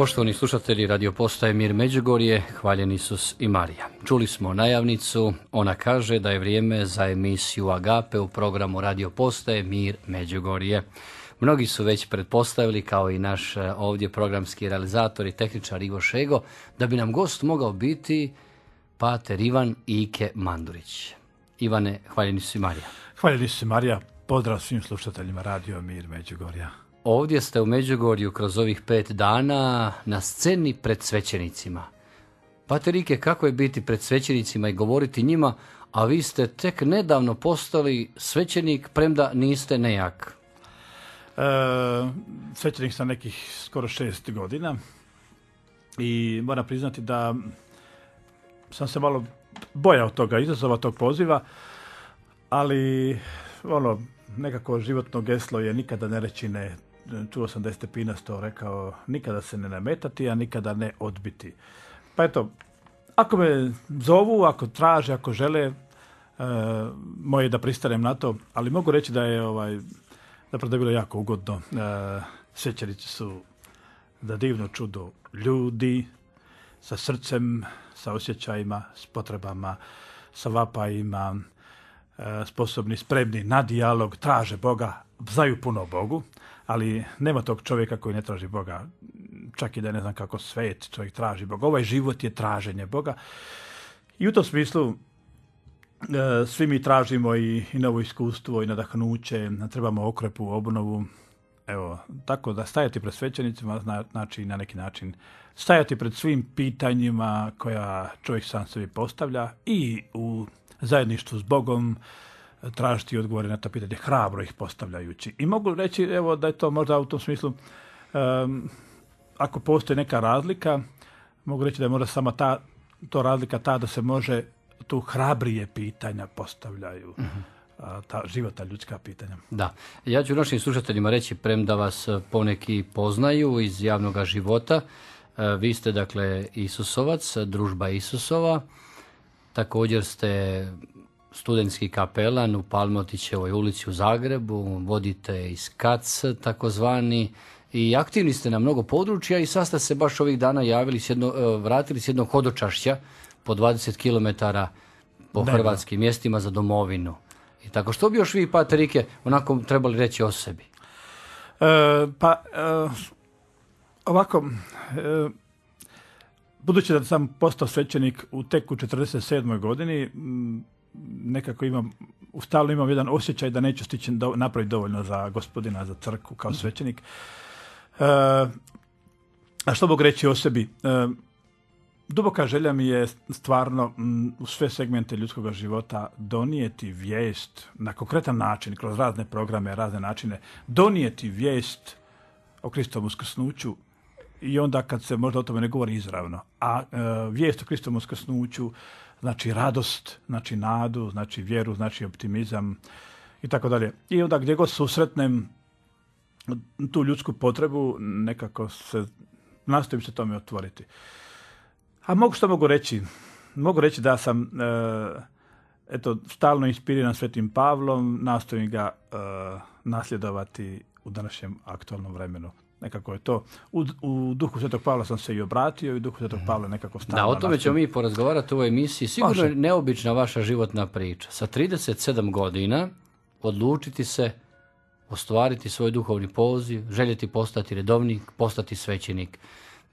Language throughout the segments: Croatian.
Poštovani slušatelji radio postaje Mir Međugorje, hvaljeni Isus i Marija. Čuli smo najavnicu, ona kaže da je vrijeme za emisiju Agape u programu radio postaje Mir Međugorje. Mnogi su već pretpostavili, kao i naš e, ovdje programski realizator i tehničar Ivo Šego, da bi nam gost mogao biti pater Ivan Ike Mandurić. Ivane, hvaljeni Isus i Marija. Hvaljeni Isus i Marija. Pozdrav svim slušateljima Radio Mir Međugorja. Ovdje ste u Međugorju kroz ovih pet dana na sceni pred svećenicima. Paterike, kako je biti pred svećenicima i govoriti njima, a vi ste tek nedavno postali svećenik, premda niste nejak. E, svećenik sam nekih skoro šest godina i moram priznati da sam se malo bojao toga, izazova tog poziva, ali ono, nekako životno geslo je nikada ne reći ne čuo sam da je Stepinac to rekao, nikada se ne nametati, a nikada ne odbiti. Pa eto, ako me zovu, ako traže, ako žele, e, moje da pristanem na to, ali mogu reći da je ovaj, zapravo da je bilo jako ugodno. E, su da divno čudo ljudi sa srcem, sa osjećajima, s potrebama, sa vapajima, e, sposobni, spremni na dijalog, traže Boga, znaju puno o Bogu, ali nema tog čovjeka koji ne traži Boga. Čak i da ne znam kako svet čovjek traži Boga. Ovaj život je traženje Boga. I u tom smislu e, svi mi tražimo i, i novo iskustvo i nadahnuće, trebamo okrepu, obnovu. Evo, tako da stajati pred svećenicima znači na neki način stajati pred svim pitanjima koja čovjek sam sebi postavlja i u zajedništvu s Bogom, tražiti odgovore na to pitanje, hrabro ih postavljajući. I mogu reći evo da je to možda u tom smislu, ako postoji neka razlika, mogu reći da je možda sama ta, to razlika ta da se može tu hrabrije pitanja postavljaju. Mhm. ta života ljudska pitanja. Da. Ja ću našim slušateljima reći, premda vas poneki poznaju iz javnog života, e, vi ste dakle Isusovac, družba Isusova, također ste studentski kapelan u Palmotićevoj ulici u Zagrebu, vodite iz KAC takozvani i aktivni ste na mnogo područja i sad ste se baš ovih dana javili, s e, vratili s jednog hodočašća po 20 km po hrvatskim mjestima za domovinu. I tako što bi još vi, Patrike, onako trebali reći o sebi? E, pa, e, ovako, e, budući da sam postao svećenik u teku 47. godini, nekako imam, stalno imam jedan osjećaj da neću stići napraviti dovoljno za gospodina, za crku kao mhm. svećenik. E, a što mogu reći o sebi? E, duboka želja mi je stvarno u sve segmente ljudskog života donijeti vijest na konkretan način, kroz razne programe, razne načine, donijeti vijest o Kristovom uskrsnuću i onda kad se možda o tome ne govori izravno, a e, vijest o Kristovom uskrsnuću znači radost, znači nadu, znači vjeru, znači optimizam i tako dalje. I onda gdje god susretnem tu ljudsku potrebu, nekako se, nastojim se tome otvoriti. A mogu što mogu reći? Mogu reći da sam e, eto, stalno inspiriran Svetim Pavlom, nastojim ga e, nasljedovati u današnjem aktualnom vremenu nekako je to. U, duhu Svetog Pavla sam se i obratio i u duhu Svetog mhm. Pavla nekako stavio. Da, o tome ćemo mi porazgovarati u ovoj emisiji. Sigurno je neobična vaša životna priča. Sa 37 godina odlučiti se ostvariti svoj duhovni poziv, željeti postati redovnik, postati svećenik.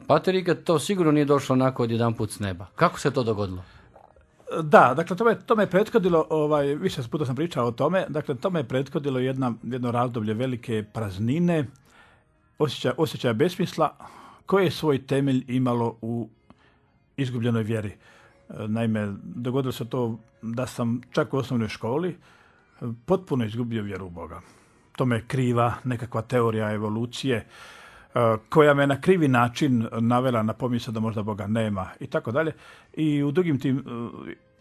Paterika, to sigurno nije došlo onako od jedan put s neba. Kako se to dogodilo? Da, dakle, to me je prethodilo, ovaj, više puta sam pričao o tome, dakle, tome je prethodilo jedna, jedno razdoblje velike praznine, osjećaja, besmisla koje je svoj temelj imalo u izgubljenoj vjeri. E, naime, dogodilo se to da sam čak u osnovnoj školi e, potpuno izgubio vjeru u Boga. To me kriva nekakva teorija evolucije e, koja me na krivi način navela na pomisao da možda Boga nema i tako dalje. I u drugim tim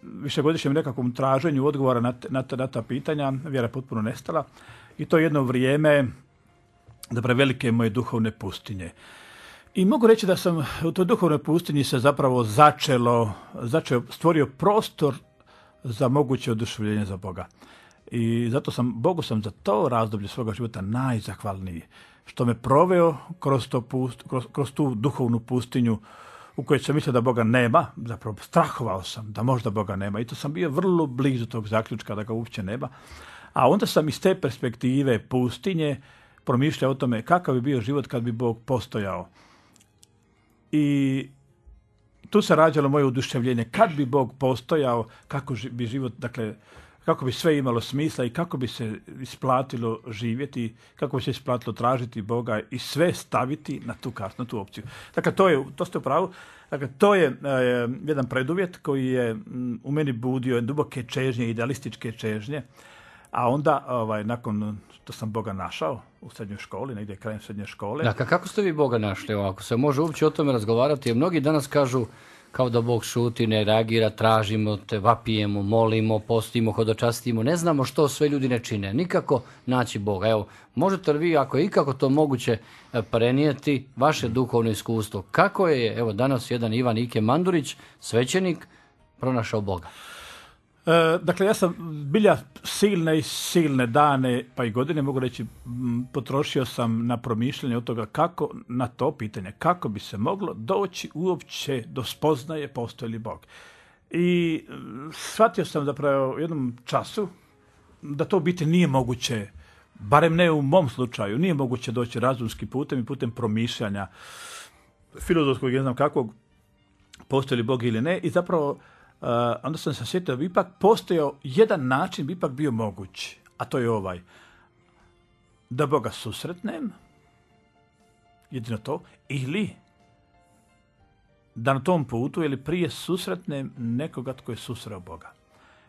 višegodišnjem nekakvom traženju odgovora na, na ta pitanja vjera je potpuno nestala i to jedno vrijeme da velike moje duhovne pustinje. I mogu reći da sam u toj duhovnoj pustinji se zapravo začelo, začeo, stvorio prostor za moguće oduševljenje za Boga. I zato sam, Bogu sam za to razdoblje svoga života najzahvalniji. Što me proveo kroz, pust, kroz tu duhovnu pustinju u kojoj sam mislio da Boga nema, zapravo strahovao sam da možda Boga nema. I to sam bio vrlo blizu tog zaključka da ga uopće nema. A onda sam iz te perspektive pustinje promišlja o tome kakav bi bio život kad bi Bog postojao. I tu se rađalo moje oduševljenje. Kad bi Bog postojao, kako bi život, dakle, kako bi sve imalo smisla i kako bi se isplatilo živjeti, kako bi se isplatilo tražiti Boga i sve staviti na tu tu opciju. Dakle, to, je, to ste u pravu. Dakle, to je e, jedan preduvjet koji je u meni budio duboke čežnje, idealističke čežnje. A onda, ovaj, nakon što sam Boga našao u srednjoj školi, negdje krajem srednje škole. Dakle, kako ste vi Boga našli? Ako se može uopće o tome razgovarati, jer mnogi danas kažu kao da Bog šuti, ne reagira, tražimo te, vapijemo, molimo, postimo, hodočastimo, ne znamo što sve ljudi ne čine. Nikako naći Boga. Evo, možete li vi, ako je ikako to moguće, e, prenijeti vaše duhovno iskustvo? Kako je, evo, danas jedan Ivan Ike Mandurić, svećenik, pronašao Boga? E, dakle, ja sam bilja silne i silne dane, pa i godine, mogu reći, potrošio sam na promišljanje od toga kako, na to pitanje, kako bi se moglo doći uopće do spoznaje postoji li Bog. I shvatio sam zapravo u jednom času da to biti nije moguće, barem ne u mom slučaju, nije moguće doći razumski putem i putem promišljanja filozofskog, ne znam kakvog, postoji li Bog ili ne. I zapravo Uh, onda sam se sjetio da bi ipak postojao jedan način bi ipak bio moguć, a to je ovaj. Da Boga susretnem, jedino to, ili da na tom putu ili prije susretnem nekoga tko je susreo Boga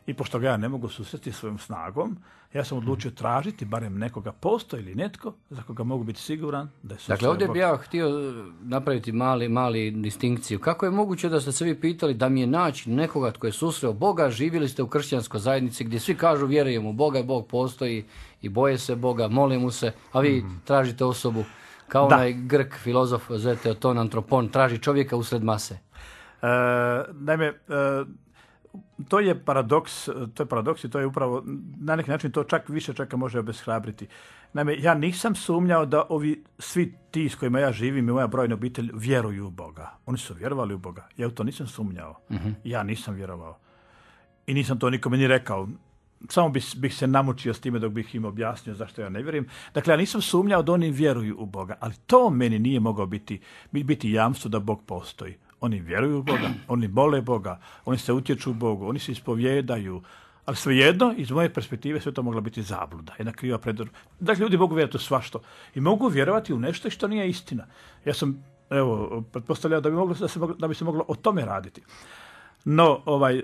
i pošto ga ja ne mogu susreti svojom snagom, ja sam odlučio mhm. tražiti barem nekoga postoji ili netko za koga mogu biti siguran da je Dakle, ovdje bi ja htio e, napraviti mali, mali distinkciju. Kako je moguće da ste se vi pitali da mi je naći nekoga tko je susreo Boga, živjeli ste u kršćanskoj zajednici gdje svi kažu vjerujem u Boga, Bog postoji i boje se Boga, molim mu se, a vi mhm. tražite osobu kao onaj grk filozof, zovete to antropon, traži čovjeka usred mase. E, naime, e, to je paradoks, to je paradoks i to je upravo na neki način to čak više i može obeshrabriti. Naime, ja nisam sumnjao da ovi svi ti s kojima ja živim i moja brojna obitelj vjeruju u Boga. Oni su vjerovali u Boga. Ja u to nisam sumnjao. Mhm. Ja nisam vjerovao. I nisam to nikome ni rekao. Samo bih, bih se namučio s time dok bih im objasnio zašto ja ne vjerujem. Dakle, ja nisam sumnjao da oni vjeruju u Boga, ali to meni nije mogao biti, biti jamstvo da Bog postoji. Oni vjeruju u Boga, oni mole Boga, oni se utječu u Bogu, oni se ispovjedaju, ali svejedno, iz moje perspektive sve to mogla biti zabluda, jedna kriva Dakle, ljudi mogu vjerovati u svašto i mogu vjerovati u nešto što nije istina. Ja sam, evo, pretpostavljao da bi, se moglo, da bi se moglo o tome raditi. No, ovaj,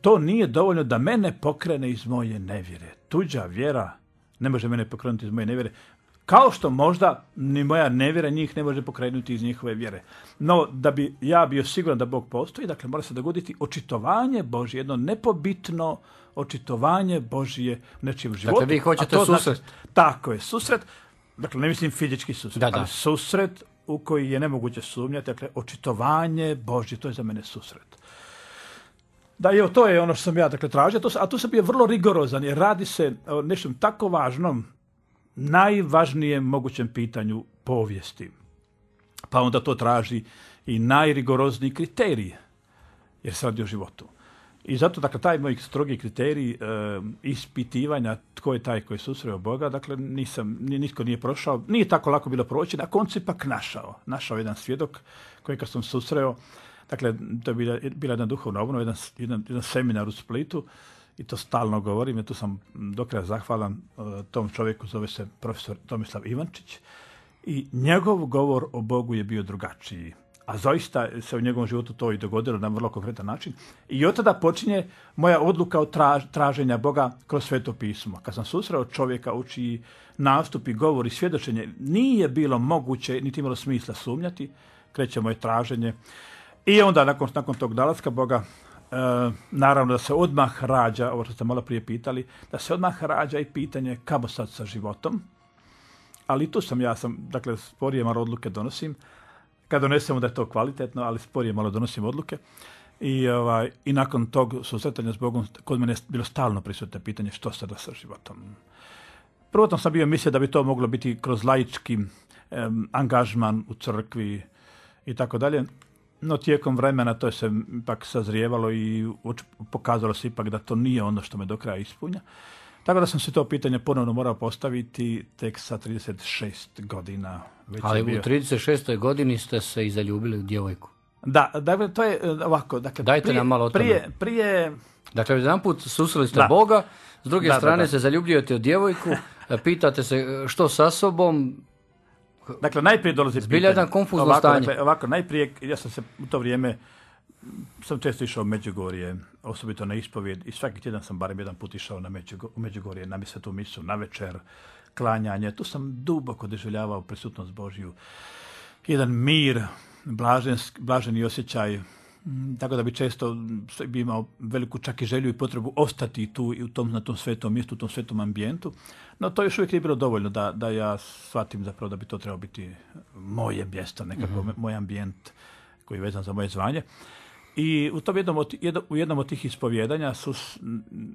to nije dovoljno da mene pokrene iz moje nevjere. Tuđa vjera ne može mene pokrenuti iz moje nevjere. Kao što možda ni moja nevjera njih ne može pokrenuti iz njihove vjere. No, da bi ja bio siguran da Bog postoji, dakle mora se dogoditi očitovanje Božje, jedno nepobitno očitovanje Božje u nečijem životu. Dakle, vi hoćete to susret. tako je, susret. Dakle, ne mislim fizički susret, da, da. ali susret u koji je nemoguće sumnjati. Dakle, očitovanje Božje, to je za mene susret. Da, evo, to je ono što sam ja dakle, tražio, a tu sam bio vrlo rigorozan jer radi se o nečem tako važnom najvažnijem mogućem pitanju povijesti. Pa onda to traži i najrigorozniji kriterij, jer se radi o životu. I zato, dakle, taj moj strogi kriterij eh, ispitivanja tko je taj koji je susreo Boga, dakle, nisam, nitko nije prošao, nije tako lako bilo proći, na koncu ipak našao. Našao jedan svjedok koji kad sam susreo, dakle, to je bila, bila jedna duhovna obnova, jedan, jedan, jedan seminar u Splitu, i to stalno govorim, ja tu sam do kraja zahvalan e, tom čovjeku, zove se profesor Tomislav Ivančić, i njegov govor o Bogu je bio drugačiji. A zaista se u njegovom životu to i dogodilo na vrlo konkretan način. I od tada počinje moja odluka o traženja Boga kroz sveto pismo. Kad sam susreo čovjeka u čiji nastup i govor i svjedočenje nije bilo moguće, niti imalo smisla sumnjati, kreće moje traženje. I onda nakon, nakon tog dalaska Boga Eh, naravno da se odmah rađa, ovo što ste malo prije pitali, da se odmah rađa i pitanje kamo sad sa životom, ali tu sam, ja sam, dakle, sporije malo odluke donosim, kad donesemo da je to kvalitetno, ali sporije malo donosim odluke. I, ovaj, I nakon tog susretanja s Bogom, kod mene je bilo stalno prisutno pitanje što sada sa životom. Prvotno sam bio mislio da bi to moglo biti kroz laički angažman u crkvi i tako dalje. No tijekom vremena to je se ipak sazrijevalo i pokazalo se ipak da to nije ono što me do kraja ispunja. Tako da sam se to pitanje ponovno morao postaviti tek sa 36 godina. Već Ali bio... u 36. godini ste se i zaljubili u djevojku. Da, dakle, to je e, ovako. Dakle, Dajte prije, nam malo o Prije, prije... Dakle, jedan put susreli ste Boga, s druge strane se zaljubljujete u djevojku, pitate se e, što sa sobom, Dakle, najprije dolazi Zbilja jedan konfuzno ovako, stanje. Dakle, najprije, ja sam se u to vrijeme, sam često išao u Međugorje, osobito na ispovijed i svaki tjedan sam barem jedan put išao na Međugorje, u Međugorje na tu misu, na večer, klanjanje. Tu sam duboko doživljavao prisutnost Božju. Jedan mir, blažen, blaženi osjećaj Mm, tako da bi često mm, bi imao veliku čak i želju i potrebu ostati tu i u tom, na tom svetom mjestu, u tom svetom ambijentu. No to još uvijek nije bilo dovoljno da, da ja shvatim zapravo da bi to trebalo biti eh, moje mjesto, nekako mhm. moj ambijent koji je vezan za moje zvanje. I u tom jednom od, u jednom od tih ispovjedanja su,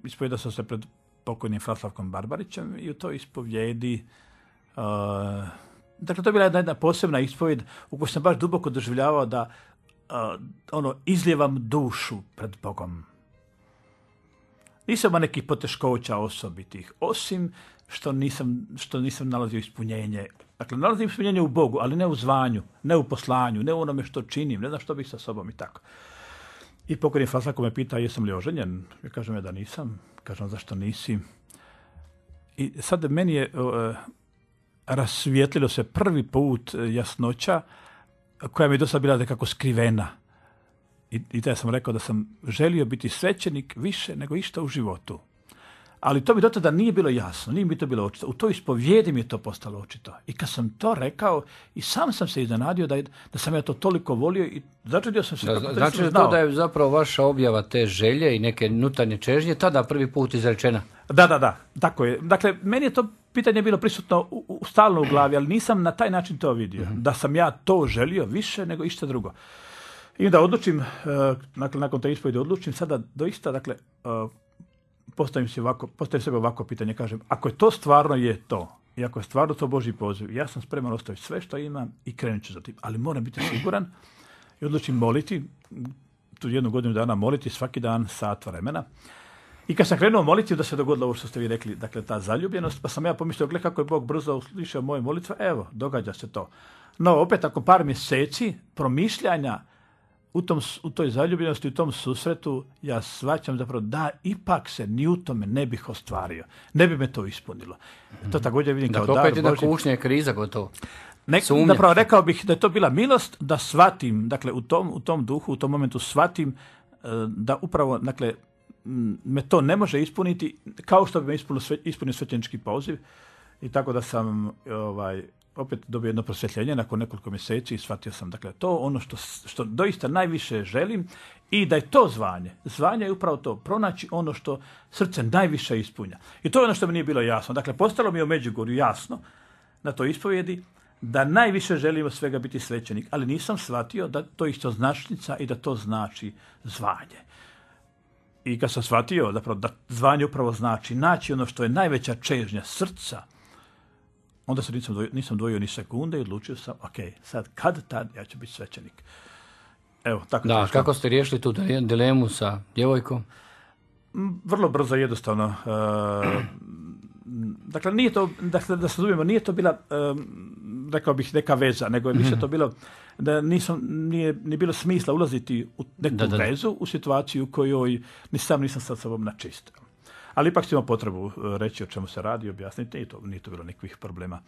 ispovjedao sam se pred pokojnim Fraslavkom Barbarićem i u toj ispovjedi uh, Dakle, to je bila jedna, jedna posebna ispovjed u kojoj sam baš duboko doživljavao da uh, ono, izljevam dušu pred Bogom. Nisam imao nekih poteškoća osobitih, osim što nisam, što nisam nalazio ispunjenje. Dakle, nalazim ispunjenje u Bogu, ali ne u zvanju, ne u poslanju, ne u onome što činim, ne znam što bih sa sobom i tako. I pokojni ko me pita jesam li oženjen. Ja kažem da nisam. Kažem zašto nisi. I sad meni je uh, rasvijetlilo se prvi put e, jasnoća koja mi je dosta bila nekako skrivena. I, i da sam rekao da sam želio biti svećenik više nego išta u životu. Ali to mi do tada nije bilo jasno, nije mi to bilo očito. U toj ispovijedi mi je to postalo očito. I kad sam to rekao, i sam sam se iznenadio da, da sam ja to toliko volio i začudio sam se. Da, znači to da je zapravo vaša objava te želje i neke unutarnje čežnje tada prvi put izrečena? Da, da, da, tako je. Dakle, meni je to pitanje bilo prisutno u, stalno u glavi, ali nisam na taj način to vidio. Mhm. Da sam ja to želio više nego išta drugo. I onda odlučim, dakle, nakon te ispovjede odlučim sada doista, dakle, e, postavim, se ovako, postavim sebe ovako pitanje, kažem, ako je to stvarno je to, i ako je stvarno to Boži poziv, ja sam spreman ostaviti sve što imam i krenut ću za tim. Ali moram biti siguran i odlučim moliti, tu jednu godinu dana moliti svaki dan sat vremena. I kad sam krenuo moliti, da se dogodilo ovo što ste vi rekli, dakle ta zaljubljenost, pa sam ja pomislio, gle kako je Bog brzo uslišao moje molitve, evo, događa se to. No, opet, ako par mjeseci promišljanja u, tom, u toj zaljubljenosti, u tom susretu, ja shvaćam zapravo da ipak se ni u tome ne bih ostvario. Ne bi me to ispunilo. Mhm. To također vidim dakle, kao dar je kriza gotovo. Ne, napravo, rekao bih da je to bila milost da shvatim, dakle u tom, u tom duhu, u tom momentu shvatim e, da upravo, dakle, me to ne može ispuniti kao što bi me ispunio, sve, ispunio svećenički poziv i tako da sam ovaj, opet dobio jedno prosvjetljenje nakon nekoliko mjeseci i shvatio sam dakle to ono što, što doista najviše želim i da je to zvanje. Zvanje je upravo to, pronaći ono što srce najviše ispunja. I to je ono što mi nije bilo jasno. Dakle, postalo mi je u Međugorju jasno na toj ispovjedi da najviše želimo svega biti svećenik, ali nisam shvatio da to isto značnica i da to znači zvanje i kad sam shvatio da zvanje upravo znači naći ono što je najveća čežnja srca, onda se nisam dvojio, nisam dvojio ni sekunde i odlučio sam, ok, sad kad tad ja ću biti svećenik. Evo, tako da, kako ste riješili tu dilemu sa djevojkom? Vrlo brzo, jednostavno. E, dakle, nije to, dakle, da se zubimo, nije to bila, e, rekao bih, neka veza, nego je više mhm. to bilo da nije bilo smisla ulaziti u neku da, vezu, u situaciju u kojoj ni sam nisam sa na čisto. Ali ipak imao potrebu eh, reći o čemu se radi, objasniti i to nije to bilo nikakvih problema.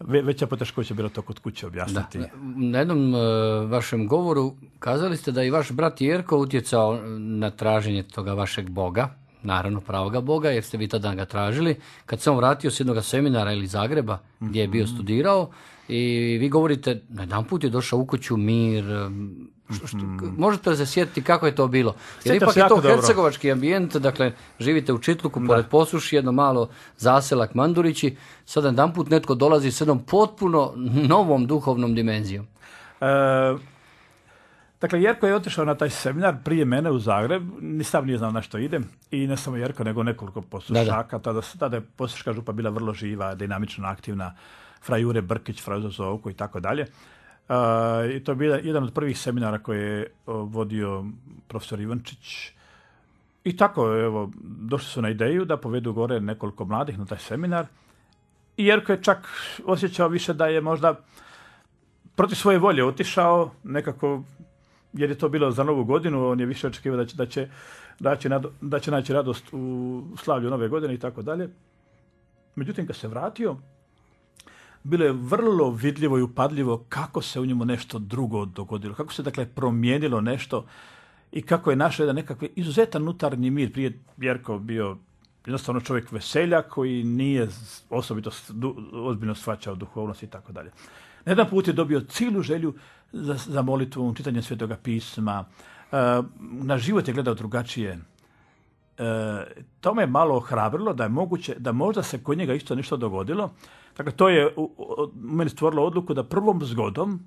Ve, veća poteškoća je bila to kod kuće objasniti. Na jednom eh, vašem govoru kazali ste da i vaš brat Jerko utjecao na traženje toga vašeg Boga, naravno pravoga Boga, jer ste vi tada ga tražili. Kad sam vratio s jednog seminara ili Zagreba, gdje je bio mhm. studirao, i vi govorite, na jedan put je došao u kuću mir, um, što, hmm. možete se sjetiti kako je to bilo. Jer ipak je to dobro. ambijent, dakle, živite u Čitluku, da. pored posuši, jedno malo zaselak Mandurići, sad jedan put netko dolazi s jednom potpuno novom duhovnom dimenzijom. E, dakle, Jerko je otišao na taj seminar prije mene u Zagreb, ni sam nije znao na što idem, i ne samo Jerko, nego nekoliko posušaka, da, da. Tada, tada je posuška župa bila vrlo živa, dinamično aktivna, fra Jure Brkić, fra Zovko i tako dalje. Uh, I to je bio jedan od prvih seminara koje je uh, vodio profesor Ivančić. I tako, evo, došli su na ideju da povedu gore nekoliko mladih na taj seminar. I Jerko je čak osjećao više da je možda protiv svoje volje otišao, nekako jer je to bilo za novu godinu, on je više očekivao da će, da će, da da će naći radost u slavlju nove godine i tako dalje. Međutim, kad se vratio, bilo je vrlo vidljivo i upadljivo kako se u njemu nešto drugo dogodilo, kako se dakle promijenilo nešto i kako je našao jedan nekakvi izuzetan unutarnji mir. Prije Jerko bio jednostavno čovjek veselja koji nije osobito ozbiljno shvaćao duhovnost i tako dalje. Na jedan put je dobio cilu želju za, za čitanje svetoga pisma, e, na život je gledao drugačije. E, to me malo ohrabrilo da je moguće, da možda se kod njega isto nešto dogodilo Dakle, to je u, meni stvorilo odluku da prvom zgodom,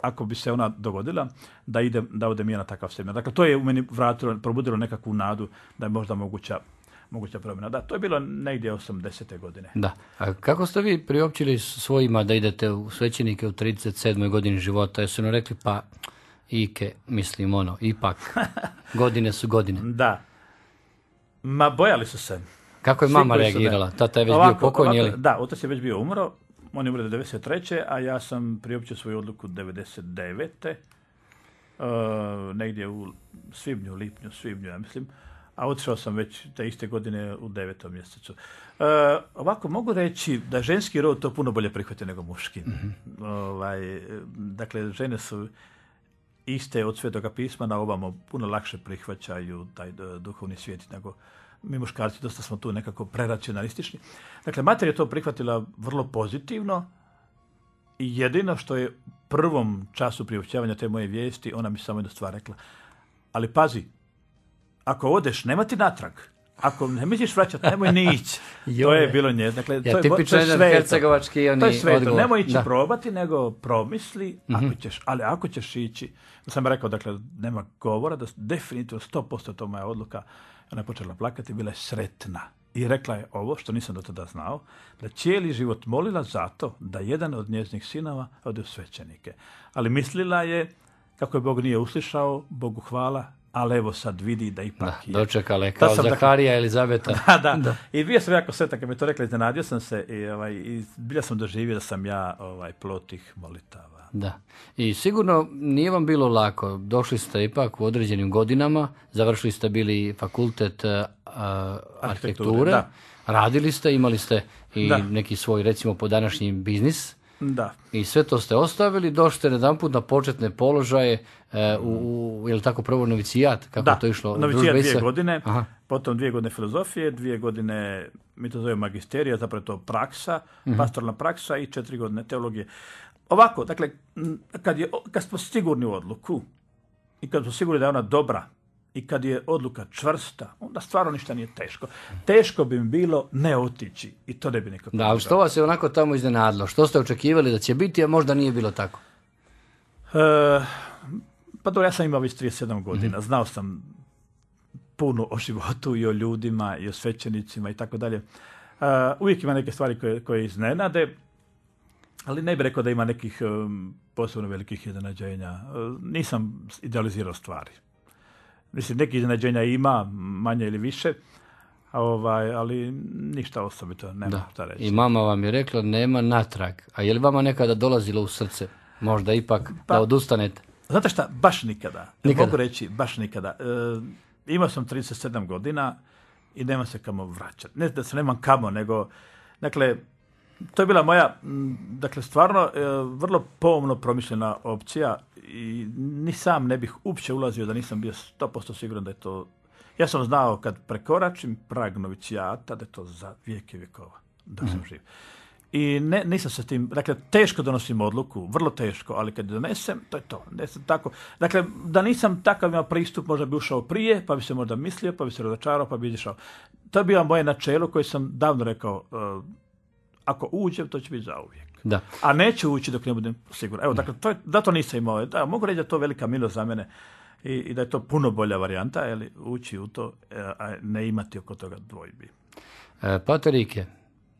ako bi se ona dogodila, da idem, da odem ja na takav seminar. Dakle, to je u meni vratilo, probudilo nekakvu nadu da je možda moguća moguća promjena. Da, to je bilo negdje 80. godine. Da. A kako ste vi priopćili svojima da idete u svećenike u 37. godini života? Jesu nam rekli pa Ike, mislim ono, ipak godine su godine. da. Ma bojali su se. Kako je mama reagirala? Tata je već bio pokojni, ili? Da, otac je već bio umro, on je umro 93. a ja sam priopćio svoju odluku 99. Uh, e, negdje u svibnju, lipnju, svibnju, ja mislim. A otišao sam već te iste godine u devetom mjesecu. Uh, ovako, mogu reći da ženski rod to puno bolje prihvati nego muški. Mhm. Ovaj, dakle, žene su iste od svetoga pisma na obamo, puno lakše prihvaćaju taj e, duhovni svijet nego mi muškarci dosta smo tu nekako preracionalistični. Dakle, mater je to prihvatila vrlo pozitivno i jedino što je u prvom času priučavanja te moje vijesti, ona mi samo jednu stvar rekla. Ali pazi, ako odeš, nema ti natrag. Ako ne misliš vraćati, nemoj ni ići. to je bilo nje. Dakle, to, je, je sve to. je sve Nemoj ići probati, nego promisli, ako mhm. ćeš, ali ako ćeš ići, sam rekao, dakle, nema govora, da definitivno 100% to moja odluka ona je počela plakati, bila je sretna. I rekla je ovo, što nisam do tada znao, da cijeli život molila zato da jedan od njeznih sinova ode u svećenike. Ali mislila je, kako je Bog nije uslišao, Bogu hvala, ali evo sad vidi da ipak da, je. Dočekala je kao dakle- Zakarija Elizabeta. Da, I bio sam jako sretan kad mi to rekla, iznenadio sam se i, ovaj, sam doživio da sam ja ovaj, molitava da. I sigurno nije vam bilo lako. Došli ste ipak u određenim godinama, završili ste bili fakultet uh, arhitekture, radili ste, imali ste i neki svoj, recimo, po današnji biznis. Da. I sve to ste ostavili, došli jedan put na početne položaje e, u, je li tako, prvo novicijat, kako da. to išlo? novicijat dvije godine, Aha. potom dvije godine filozofije, dvije godine, mi to zovemo magisterija, zapravo to praksa, mm pastoralna praksa i četiri godine teologije. Ovako, dakle, kad, je, kad smo sigurni u odluku i kad smo sigurni da je ona dobra i kad je odluka čvrsta, onda stvarno ništa nije teško. Teško bi mi bilo ne otići i to ne bi nekako... Da, ali što vas je onako tamo iznenadilo? Što ste očekivali da će biti, a možda nije bilo tako? E, pa dobro, ja sam imao već 37 mhm. godina. Znao sam puno o životu i o ljudima i o svećenicima i tako dalje. E, uvijek ima neke stvari koje, koje iznenade ali ne bih rekao da ima nekih posebno velikih iznenađenja. E, nisam idealizirao stvari. Mislim, nekih iznenađenja ima, manje ili više, ovaj, ali ništa osobito, nema da. šta reći. I mama vam je rekla, nema natrag. A je li vama nekada dolazilo u srce? Možda ipak pa, da odustanete? Znate šta, baš nikada. nikada. Mogu reći, baš nikada. E, imao sam 37 godina i nema se kamo vraćati. Ne da se nemam kamo, nego... Dakle, to je bila moja, dakle, stvarno e, vrlo pomno promišljena opcija i ni sam ne bih uopće ulazio da nisam bio 100% siguran da je to... Ja sam znao kad prekoračim prag novicijata da je to za vijeke vjekova da sam mhm. živ. I ne, nisam se tim, dakle, teško donosim odluku, vrlo teško, ali kad donesem, to je to. Ne tako, dakle, da nisam takav imao pristup, možda bi ušao prije, pa bi se možda mislio, pa bi se razočarao, pa bi izišao. To je bilo moje načelo koje sam davno rekao, e, ako uđem, to će biti zauvijek. Da. A neću ući dok ne budem siguran. Evo, dakle, to je, da to nisam imao. Da, mogu reći da to velika milost za mene i, da je to puno bolja varijanta, ali ući u to, e, a ne imati oko toga dvojbi. E, Paterike,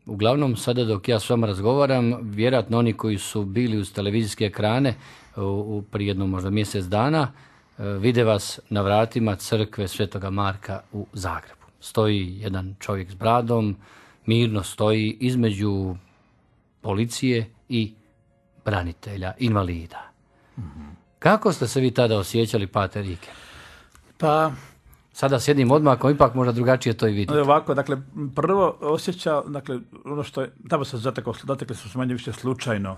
uglavnom sada dok ja s vama razgovaram, vjerojatno oni koji su bili uz televizijske ekrane u, u prije možda mjesec dana, e, vide vas na vratima crkve Svetoga Marka u Zagrebu. Stoji jedan čovjek s bradom, mirno stoji između policije i branitelja, invalida. Kako ste se vi tada osjećali, Pater Ike? Pa... Sada sjedim odmah, odmakom, ipak možda drugačije to i vidite. Ovako, dakle, prvo osjeća, dakle, ono što je, tamo se zatekao, zatekli su se manje više slučajno.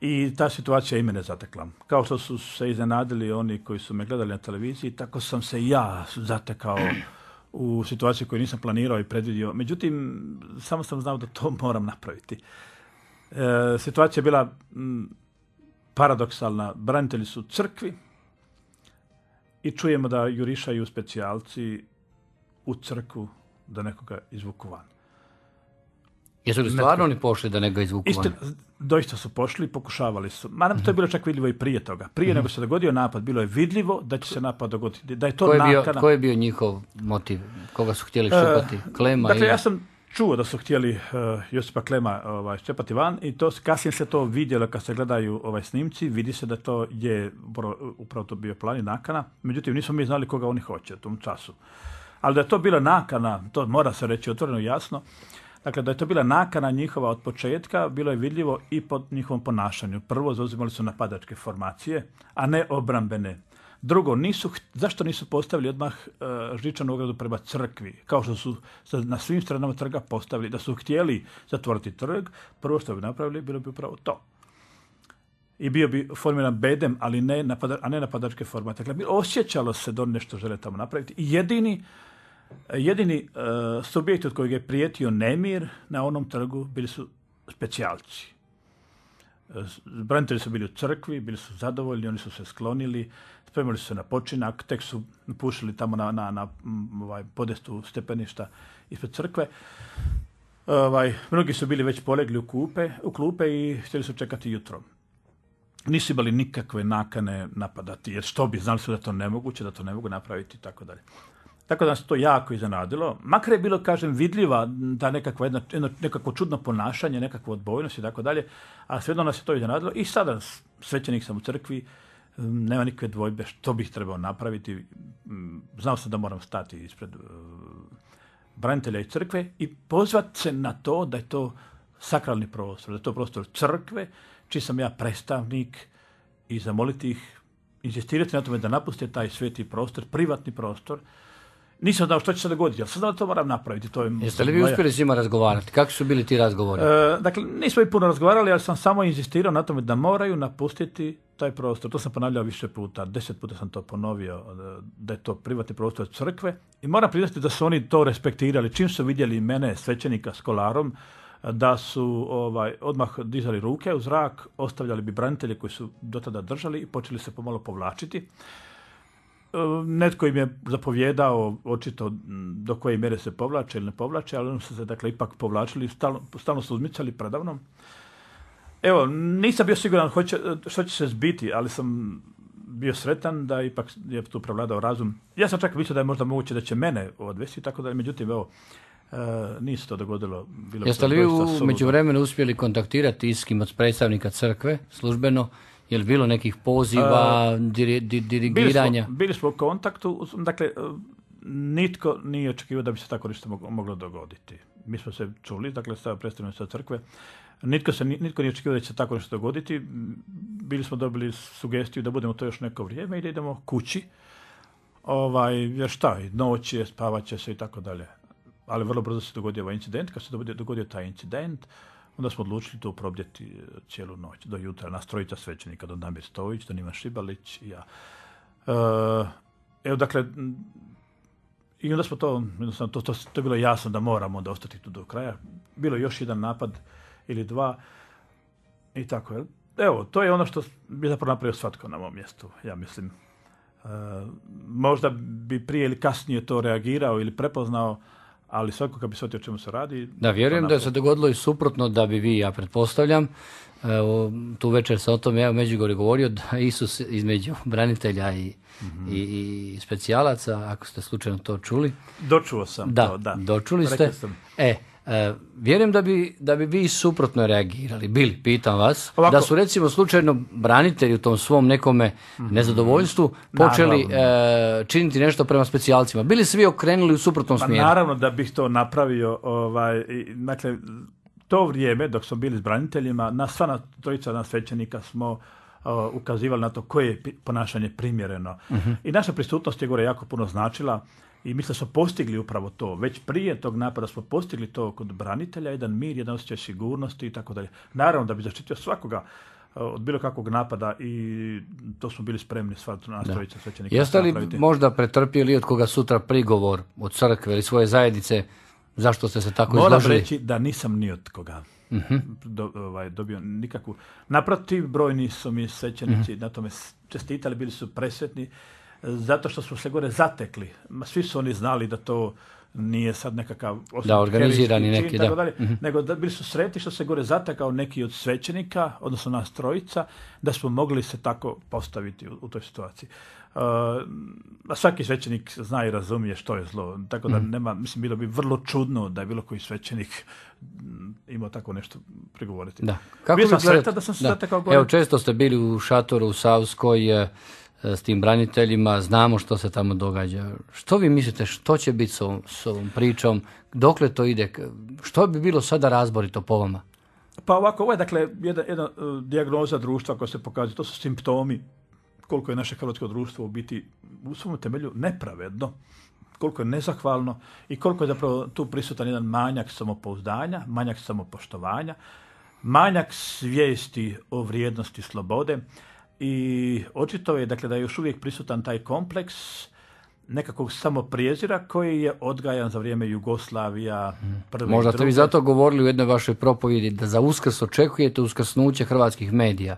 I ta situacija i mene zatekla. Kao što su se iznenadili oni koji su me gledali na televiziji, tako sam se ja zatekao u situaciji koju nisam planirao i predvidio. Međutim, samo sam znao da to moram napraviti. E, situacija je bila paradoksalna. Branitelji su crkvi i čujemo da jurišaju specijalci u crku da nekoga izvuku van. Jesu li stvarno oni pošli da ne ga doista su pošli, i pokušavali su. Maram, to je bilo čak vidljivo i prije toga. Prije mhm. nego se dogodio napad, bilo je vidljivo da će se napad dogoditi. Da je to bio, nakana... je bio njihov motiv? Koga su htjeli šupati? Eh, Klema? Dakle, ja sam čuo da su htjeli eh, Josipa Klema ovaj, van i to, kasnije se to vidjelo kad se gledaju ovaj, snimci, vidi se da to je upravo to bio plan i nakana, međutim nismo mi znali koga oni hoće u tom času. Ali da je to bila nakana, to mora se reći otvoreno jasno, Dakle, da je to bila nakana njihova od početka, bilo je vidljivo i pod njihovom ponašanju. Prvo, zauzimali su napadačke formacije, a ne obrambene. Drugo, nisu, zašto nisu postavili odmah uh, e, žičanu ogradu prema crkvi, kao što su na svim stranama trga postavili, da su htjeli zatvoriti trg, prvo što bi napravili bilo bi upravo to i bio bi formiran bedem, ali ne napada, a ne napadačke formacije. Dakle, osjećalo se da nešto žele tamo napraviti. I jedini Jedini e, subjekti subjekt od kojeg je prijetio nemir na onom trgu bili su specijalci. E, branitelji su bili u crkvi, bili su zadovoljni, oni su se sklonili, spremili su se na počinak, tek su pušili tamo na, ovaj, podestu stepeništa ispred crkve. Ovaj, mnogi su bili već polegli u, kupe, u klupe i htjeli su čekati jutro. Nisu imali nikakve nakane napadati, jer što bi, znali su da to nemoguće, da to ne mogu napraviti i tako dalje. Tako da nas to jako iznenadilo. Makar je bilo, kažem, vidljiva da nekakva, jedna, čudno ponašanje, nekakva odbojnost i tako dalje, a svejedno nas je to iznenadilo. I sada svećenik sam u crkvi, nema nikakve dvojbe što bih trebao napraviti. Znao sam da moram stati ispred e, branitelja i crkve i pozvat se na to da je to sakralni prostor, da je to prostor crkve, čiji sam ja predstavnik i zamoliti ih, inzistirati na tome da napuste taj sveti prostor, privatni prostor, nisam znao što će se dogoditi, ali sam znao da to moram napraviti. To je Jeste li vi uspjeli s njima razgovarati? Kako su bili ti razgovori? E, dakle, nismo i puno razgovarali, ali sam samo inzistirao na tome da moraju napustiti taj prostor. To sam ponavljao više puta, deset puta sam to ponovio, e, da je to privatni prostor crkve. I moram priznati da su oni to respektirali. Čim su vidjeli mene, svećenika s kolarom, da su ovaj, odmah dizali ruke u zrak, ostavljali bi branitelje koji su do tada držali i počeli se pomalo povlačiti. Netko im je zapovjedao očito do koje mjere se povlače ili ne povlače, ali oni su se dakle ipak povlačili, stalno, stalno su uzmicali predavnom. Evo, nisam bio siguran hoće, što će se zbiti, ali sam bio sretan da ipak je tu prevladao razum. Ja sam čak mislio da je možda moguće da će mene odvesti, tako da međutim, evo, Uh, nije se to dogodilo. Bilo Jeste li vi u međuvremenu uspjeli kontaktirati iskim od predstavnika crkve službeno? Jel bilo nekih poziva, dirigiranja? Bili smo, u kontaktu, dakle, e, nitko nije očekivao da bi se tako nešto moglo dogoditi. Mi smo se čuli, dakle, sa crkve, nitko, se, nitko nije očekivao da će se tako nešto dogoditi. Bili smo dobili sugestiju da budemo to još neko vrijeme i da idemo kući. Ovaj, jer šta, noć je, spavat se i tako dalje. Ali vrlo brzo se dogodio ovaj incident. Kad se dogodio taj incident, Onda smo odlučili to probdjeti e, cijelu noć, do jutra, nas trojica svećenika, Damir Stojić, nima Šibalić i ja. E, evo, dakle, i onda smo to, jednostavno, to, je bilo jasno da moramo onda ostati tu do kraja. Bilo je još jedan napad ili dva i tako. Evo, to je ono što bi zapravo napravio svatko na mom mjestu, ja mislim. E, možda bi prije ili kasnije to reagirao ili prepoznao, ali svako kad bi shvatio o čemu se radi... Da, vjerujem da se dogodilo i suprotno da bi vi, ja pretpostavljam, tu večer sam o tom ja u Međugorju govorio da Isus između branitelja mhm. i, i, specijalaca, ako ste slučajno to čuli... Dočuo sam da, to, da. dočuli ste. E, E, vjerujem da bi, da bi vi suprotno reagirali, bili, pitam vas, da su recimo slučajno branitelji u tom svom nekome mhm. nezadovoljstvu počeli e, činiti nešto prema specijalcima. Bili svi okrenuli u suprotnom pa, smjeru? Naravno da bih to napravio, ovaj, dakle, to vrijeme dok smo bili s braniteljima, na sva trojica nas svećenika smo ukazivali na to koje je ponašanje primjereno. Mhm. I naša prisutnost je gore jako puno značila. I mislim smo postigli upravo to. Već prije tog napada smo postigli to kod branitelja, jedan mir, jedan osjećaj sigurnosti i tako dalje. Naravno da bi zaštitio svakoga eh, od bilo kakvog napada i to smo bili spremni sva nastaviti sve će Jeste li možda pretrpjeli od koga sutra prigovor od crkve ili svoje zajednice zašto ste se tako izložili? Moram reći da nisam ni od koga mhm. ovaj, dobio nikakvu. Naprotiv, brojni su mi svećenici, mhm. na tome čestitali, bili su presvetni zato što su se gore zatekli. Ma, svi su oni znali da to nije sad nekakav da organizirani neki da. Mhm. nego da bili su sretni što se gore zatekao neki od svećenika odnosno nas trojica da smo mogli se tako postaviti u, toj situaciji e, a svaki svećenik zna i razumije što je zlo tako da mhm. nema mislim bilo bi vrlo čudno da je bilo koji svećenik mm, imao tako nešto prigovoriti da kako bio sam da sam se zatekao gore evo često ste bili u šatoru u Savskoj e, E, s tim braniteljima, znamo što se tamo događa. Što vi mislite, što će biti s ovom, s ovom pričom, dokle to ide, što bi bilo sada razborito po vama? Pa ovako, ovo je dakle jedna, jedna e, dijagnoza društva koja se pokazuje, to su simptomi koliko je naše hrvatsko društvo u biti u svom temelju nepravedno, koliko je nezahvalno i koliko je zapravo tu prisutan jedan manjak samopouzdanja, manjak samopoštovanja, manjak svijesti o vrijednosti slobode, i očito je dakle, da je još uvijek prisutan taj kompleks nekakvog samoprijezira koji je odgajan za vrijeme Jugoslavija. Prve Možda ste vi zato govorili u jednoj vašoj propovjedi da za uskrs očekujete uskrsnuće hrvatskih medija.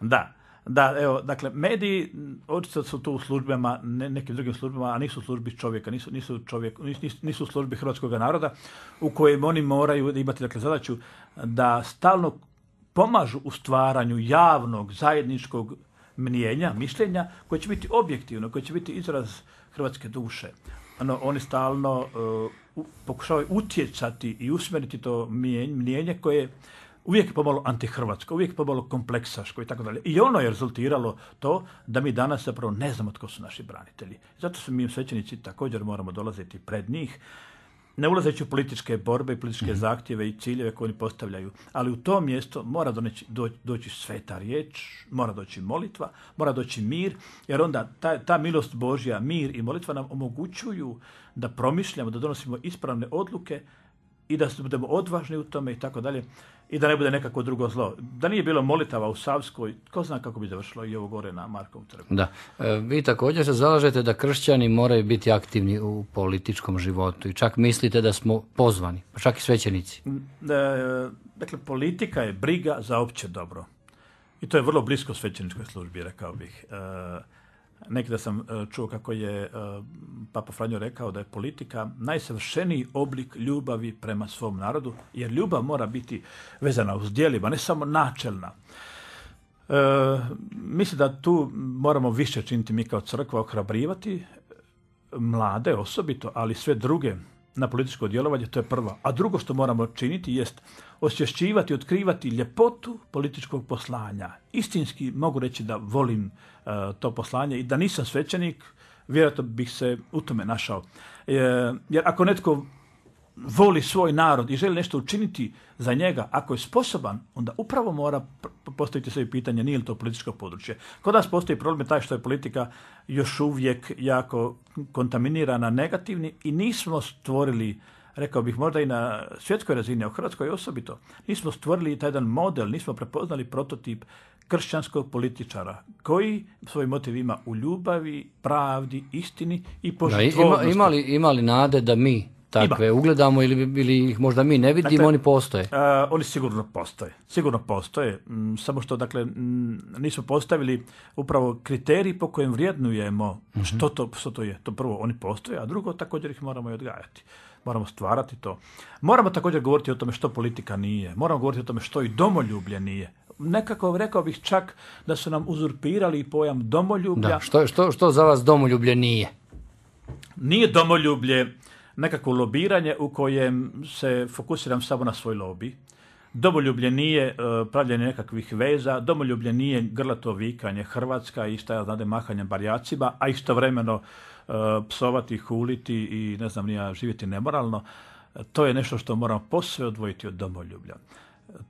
Da, da, evo, dakle, mediji očito su tu u službama, ne, nekim drugim službama, a nisu službi čovjeka, nisu, nisu, čovjek, nisu, nisu službi hrvatskog naroda u kojem oni moraju imati dakle, zadaću da stalno pomažu u stvaranju javnog, zajedničkog mnijenja, mišljenja, koje će biti objektivno, koje će biti izraz hrvatske duše. Ano, oni stalno uh, pokušavaju utjecati i usmjeriti to mnijenje koje je uvijek pomalo antihrvatsko, uvijek pomalo kompleksaško i tako dalje. I ono je rezultiralo to da mi danas zapravo ne znamo tko su naši branitelji. Zato su mi svećenici također moramo dolaziti pred njih ne ulazeći u političke borbe i političke mhm. zahtjeve i ciljeve koje oni postavljaju, ali u to mjesto mora doći, doći sveta riječ, mora doći molitva, mora doći mir, jer onda ta, ta milost Božja, mir i molitva nam omogućuju da promišljamo, da donosimo ispravne odluke i da budemo odvažni u tome i tako dalje i da ne bude nekako drugo zlo. Da nije bilo molitava u Savskoj, tko zna kako bi završilo i ovo gore na Markovom trgu. Da. E, vi također se zalažete da kršćani moraju biti aktivni u političkom životu i čak mislite da smo pozvani, pa čak i svećenici. E, dakle, politika je briga za opće dobro. I to je vrlo blisko svećeničkoj službi, rekao bih. E, Nekada sam e, čuo kako je e, Papa Franjo rekao da je politika najsavršeniji oblik ljubavi prema svom narodu, jer ljubav mora biti vezana uz dijelima, ne samo načelna. E, mislim da tu moramo više činiti mi kao crkva, ohrabrivati mlade osobito, ali sve druge na političko djelovanje, to je prvo. A drugo što moramo činiti jest osvješćivati, otkrivati ljepotu političkog poslanja. Istinski mogu reći da volim e, to poslanje i da nisam svećenik, vjerojatno bih se u tome našao. E, jer ako netko voli svoj narod i želi nešto učiniti za njega, ako je sposoban, onda upravo mora postaviti sebi pitanje nije li to političko područje. Kod nas postoji problem taj što je politika još uvijek jako kontaminirana negativni i nismo stvorili rekao bih možda i na svjetskoj razini, u Hrvatskoj osobito, nismo stvorili taj jedan model, nismo prepoznali prototip kršćanskog političara koji svoj motiv ima u ljubavi, pravdi, istini i požrtvovnosti. Ima, imali, imali nade da mi takve ugledamo ili, ili ih možda mi ne vidimo, dakle, oni postoje. E, oni sigurno postoje, sigurno postoje, samo što dakle nisu postavili upravo kriteriji po kojem vrijednujemo mhm. što, to, što to je. To prvo, oni postoje, a drugo također ih moramo i odgajati moramo stvarati to. Moramo također govoriti o tome što politika nije, moramo govoriti o tome što i domoljublje nije. Nekako rekao bih čak da su nam uzurpirali i pojam domoljublja. Da, što, što, što za vas domoljublje nije? Nije domoljublje nekako lobiranje u kojem se fokusiram samo na svoj lobi. Domoljublje nije e, pravljenje nekakvih veza, domoljublje nije grlato vikanje Hrvatska i šta ja mahanje barjacima, a istovremeno Eh, psovati, huliti i ne znam nija živjeti nemoralno, to je nešto što moramo posve odvojiti od domoljublja.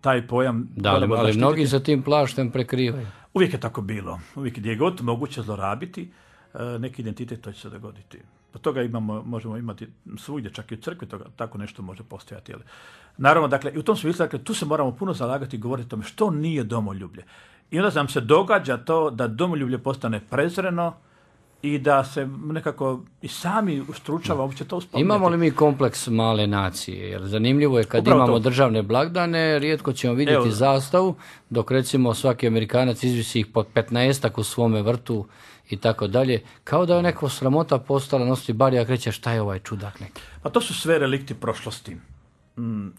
Taj pojam... Da, ali, ali mnogi za tim plaštem prekrivaju. Uvijek je tako bilo. Uvijek je god moguće zlorabiti, eh, neki identitet to će se dogoditi. Od toga imamo, možemo imati svugdje, čak i u crkvi toga, tako nešto može postojati. Ali. Naravno, dakle, i u tom smislu, dakle, tu se moramo puno zalagati i govoriti o tome što nije domoljublje. I onda nam se događa to da domoljublje postane prezreno, i da se nekako i sami ustručava uopće to Imamo li mi kompleks male nacije? Jer zanimljivo je kad imamo državne blagdane, rijetko ćemo vidjeti zastavu, dok recimo svaki Amerikanac izvisi ih pod 15 u svome vrtu i tako dalje. Kao da je neko sramota postala nositi bar ja kreće šta je ovaj čudak neki. Pa to su sve relikti prošlosti. Mm, e,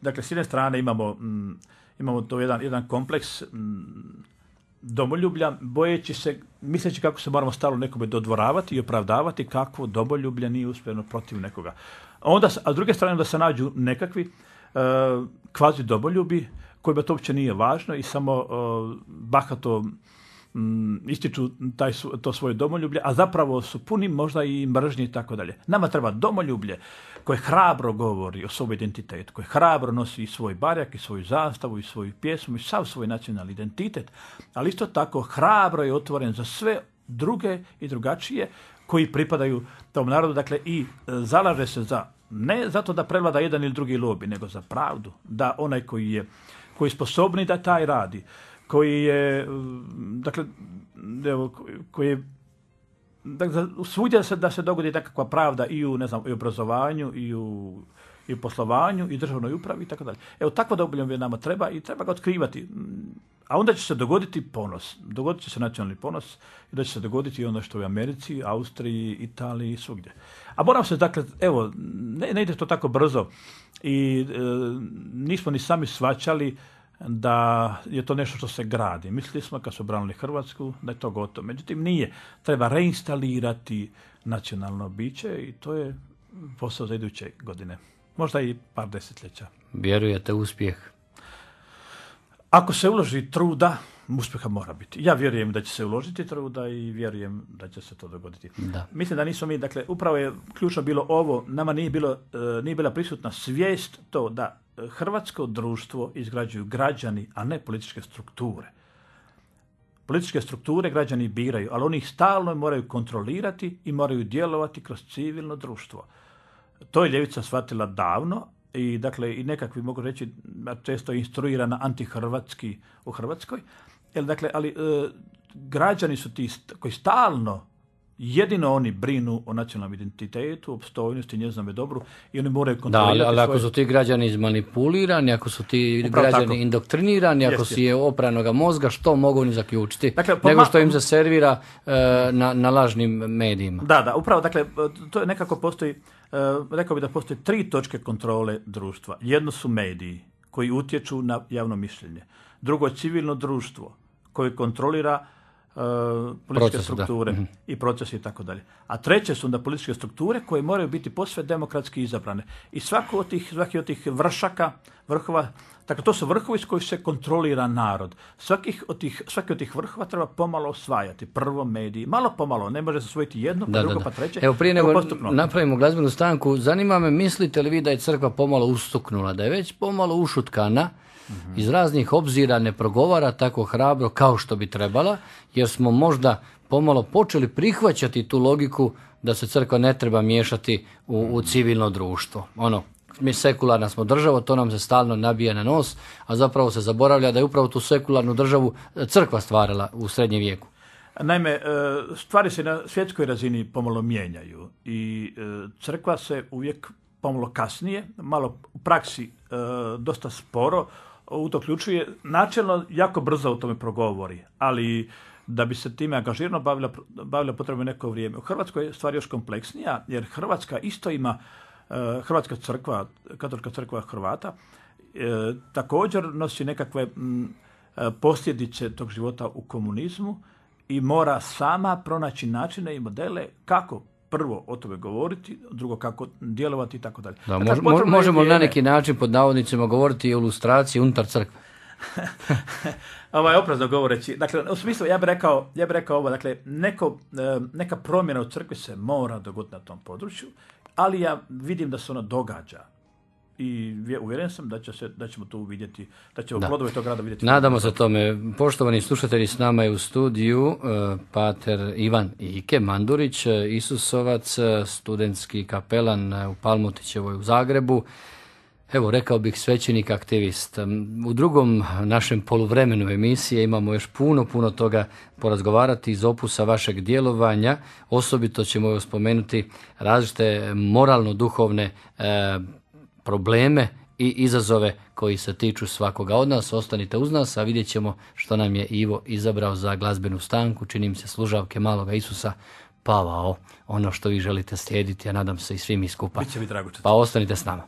dakle, s jedne strane imamo, mm, imamo to jedan, jedan kompleks mm, domoljublja, bojeći se, misleći kako se moramo stalo nekome dodvoravati i opravdavati kako domoljublje nije uspjeno protiv nekoga. onda, a s druge strane da se nađu nekakvi e, kvazi domoljubi kojima to uopće nije važno i samo e, bahato Mm, ističu taj, to svoje domoljublje, a zapravo su puni možda i mržnje i tako dalje. Nama treba domoljublje koje hrabro govori o svoj identitetu, koje hrabro nosi i svoj barjak, i svoju zastavu, i svoju pjesmu, i sav svoj nacionalni identitet, ali isto tako hrabro je otvoren za sve druge i drugačije koji pripadaju tom narodu, dakle i e, zalaže se za ne zato da prevlada jedan ili drugi lobi, nego za pravdu, da onaj koji je koji je sposobni da taj radi, koji je, dakle, evo, koji je Dakle, svugdje se, da se dogodi nekakva pravda i u, ne znam, i u obrazovanju, i u i u poslovanju, i državnoj upravi, i tako dalje. Evo, takva je nama treba i treba ga otkrivati. A onda će se dogoditi ponos. Dogodit će se nacionalni ponos i da će se dogoditi ono što je u Americi, Austriji, Italiji, svugdje. A moram se, dakle, evo, ne, ide to tako brzo i e, nismo ni sami svačali da je to nešto što se gradi. Mislili smo kad su branili Hrvatsku da je to gotovo. Međutim, nije. Treba reinstalirati nacionalno biće i to je posao za iduće godine. Možda i par desetljeća. Vjerujete uspjeh? Ako se uloži truda, uspjeha mora biti. Ja vjerujem da će se uložiti truda i vjerujem da će se to dogoditi. Mislim da nismo mi, dakle, upravo je ključno bilo ovo, nama nije, bilo, e, nije bila prisutna svijest to da e, hrvatsko društvo izgrađuju građani, a ne političke strukture. Političke strukture građani biraju, ali oni ih stalno moraju kontrolirati i moraju djelovati kroz civilno društvo. To je ljevica shvatila davno, i dakle i nekakvi mogu reći često instruirana antihrvatski u Hrvatskoj, Jel, dakle, ali e, građani su ti koji stalno jedino oni brinu o nacionalnom identitetu, opstojnosti, je dobru i oni moraju kontrolirati. Da, ali, ako su ti građani izmanipulirani, ako su ti građani indoktrinirani, ako si je opranoga mozga, što mogu oni zaključiti? Dakle, nego što im se servira e, na, na lažnim medijima. Da, da, upravo, dakle, e, to je nekako postoji, rekao bih da postoje tri točke kontrole društva. Jedno su mediji koji utječu na javno mišljenje. Drugo je civilno društvo koji kontrolira e, političke strukture mhm. i procese i tako dalje. A treće su onda političke strukture koje moraju biti posve demokratski izabrane. I svako od tih, svaki od tih vršaka, vrhova, tako dakle, to su vrhovi s kojih se kontrolira narod. Svakih od tih, svaki od tih vrhova treba pomalo osvajati. Prvo mediji, malo pomalo, ne može se osvojiti jedno, pa drugo, pa treće. Evo prije nego napravimo glazbenu stanku, zanima me mislite li vi da je crkva pomalo ustuknula, da je već pomalo ušutkana, iz raznih obzira ne progovara tako hrabro kao što bi trebala, jer smo možda pomalo počeli prihvaćati tu logiku da se crkva ne treba miješati u, u civilno društvo. Ono, mi sekularna smo država, to nam se stalno nabija na nos, a zapravo se zaboravlja da je upravo tu sekularnu državu e, crkva stvarala u srednjem vijeku. Naime, e, stvari se na svjetskoj razini pomalo mijenjaju i e, crkva se uvijek pomalo kasnije, malo u praksi dosta sporo u to ključuje, načelno jako brzo o tome progovori, ali da bi se time angažirano bavila, bavila potrebno neko vrijeme. U Hrvatskoj je stvar još kompleksnija, jer Hrvatska isto ima, eh, Hrvatska crkva, katolička crkva Hrvata, eh, također nosi nekakve mm, eh, posljedice tog života u komunizmu i mora sama pronaći načine i modele kako prvo o tome govoriti, drugo kako djelovati i tako dalje. Da, dakle, možemo na neki način pod navodnicima govoriti o ilustraciji unutar crkve. ovaj, oprezno govoreći, dakle, u smislu, ja bih rekao, ja rekao ovo, dakle, e, neka promjena u crkvi se mora dogoditi na tom području, ali ja vidim da se ona događa i uvjeren sam da, će se, da ćemo to uvidjeti, da ćemo da. plodove tog rada vidjeti. Nadamo se tome. Poštovani slušatelji, s nama je u studiju e, pater Ivan Ike Mandurić, e, Isusovac, e, studentski kapelan u Palmotićevoj u Zagrebu. Evo, rekao bih svećenik aktivist. U drugom našem poluvremenu emisije imamo još puno, puno toga porazgovarati iz opusa vašeg djelovanja. Osobito ćemo spomenuti različite moralno-duhovne probleme i izazove koji se tiču svakoga od nas. Ostanite uz nas, a vidjet ćemo što nam je Ivo izabrao za glazbenu stanku. Činim se služavke maloga Isusa Pavao, ono što vi želite slijediti, a nadam se i svim iskupa. Pa ostanite s nama.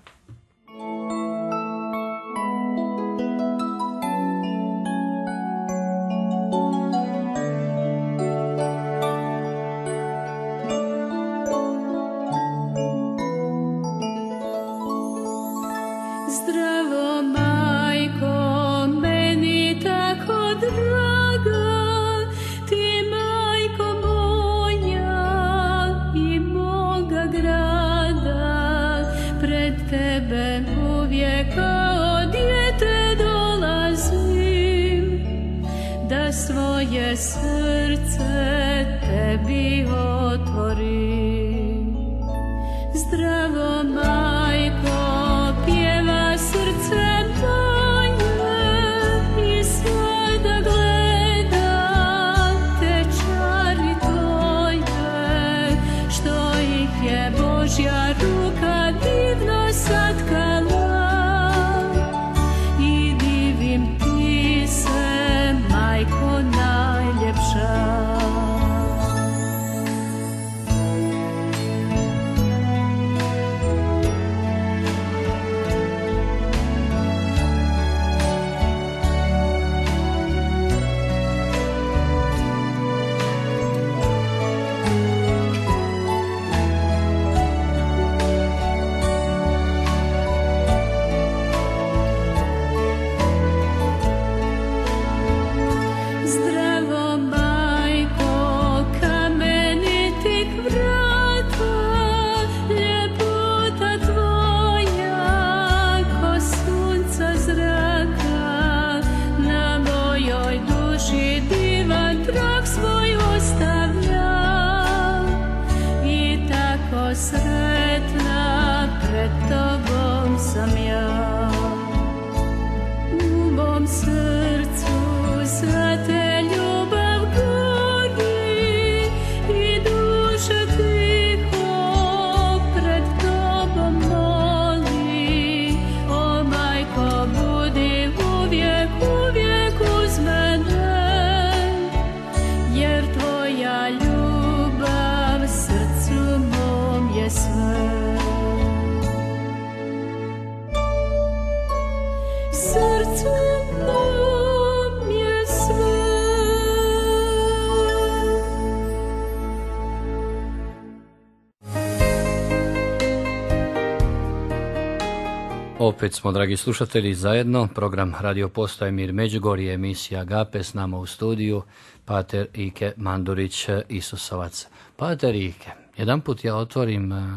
Opet smo, dragi slušatelji, zajedno. Program Radio Postoje Mir Međugorje, emisija Gape s nama u studiju Pater Ike Mandurić Isusovac. Pater Ike, jedan put ja otvorim e,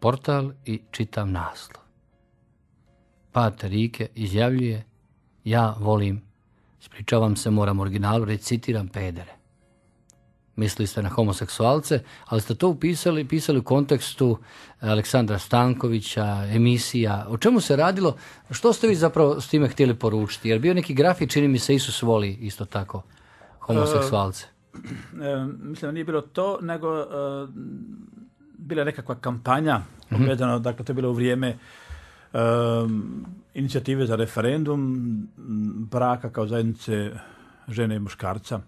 portal i čitam naslov. Pater Ike izjavljuje, ja volim, spričavam se, moram originalu, recitiram pedere mislili ste na homoseksualce, ali ste to upisali, pisali u kontekstu Aleksandra Stankovića, emisija, o čemu se radilo, što ste vi zapravo s time htjeli poručiti? Jer bio neki grafi čini mi se, Isus voli isto tako homoseksualce. E, e, mislim da nije bilo to, nego e, bila nekakva kampanja, -huh. Mhm. dakle to je bilo u vrijeme inicijative za referendum, braka kao zajednice žene i muškarca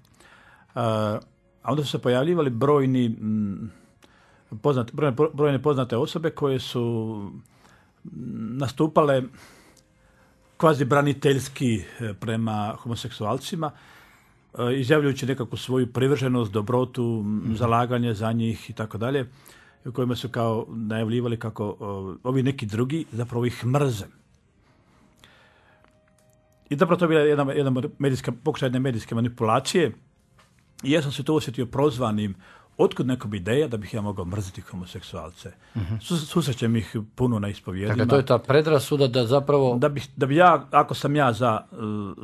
a onda su se pojavljivali brojni mm, poznate, brojne, poznate osobe koje su mm, nastupale kvazi braniteljski e, prema homoseksualcima, e, izjavljujući nekakvu svoju privrženost, dobrotu, mhm. zalaganje za njih i tako dalje, u kojima su kao najavljivali kako e, ovi neki drugi zapravo ih mrze. I zapravo to je bila jedna, jedna medijska, pokušaj jedne medijske manipulacije, i ja sam se to osjetio prozvanim otkud nekom ideja da bih ja mogao mrziti homoseksualce. Mhm. Susrećem ih puno na ispovjedima. Dakle, to je ta predrasuda da zapravo... Da bi, ja, ako sam ja za,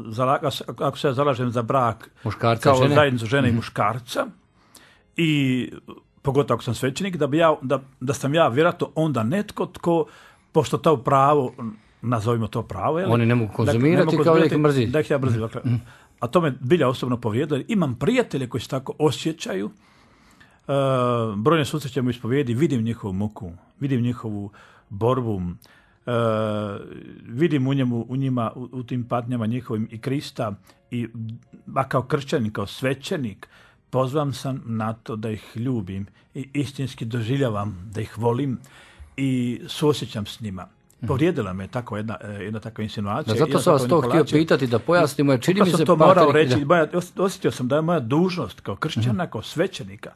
za ako se ja zalažem za brak muškarca, kao žene. zajednicu žene i mhm. muškarca, i pogotovo ako sam svećenik, da, ja, da, sam ja vjerojatno onda netko tko, pošto to pravo nazovimo to pravo. Oni ne mogu dakle, konzumirati kao mrziti. Da ih ja mrzim. Dakle, mhm a to me bilja osobno povrijedilo, imam prijatelje koji se tako osjećaju, e, brojne susrećemo ispovijedi, vidim njihovu muku, vidim njihovu borbu, e, vidim u, njemu, u njima, u, tim patnjama njihovim i Krista, i, a kao kršćanin, kao svećenik, pozvam sam na to da ih ljubim i istinski doživljavam, da ih volim i suosjećam s njima. Mhm. Povrijedila me tako jedna, e, jedna takva insinuacija. Da, zato sam vas to htio pitati da pojasnimo, čini mi se... to morao reći, moja, osjetio sam da je moja dužnost kao kršćana, mhm. kao svećenika,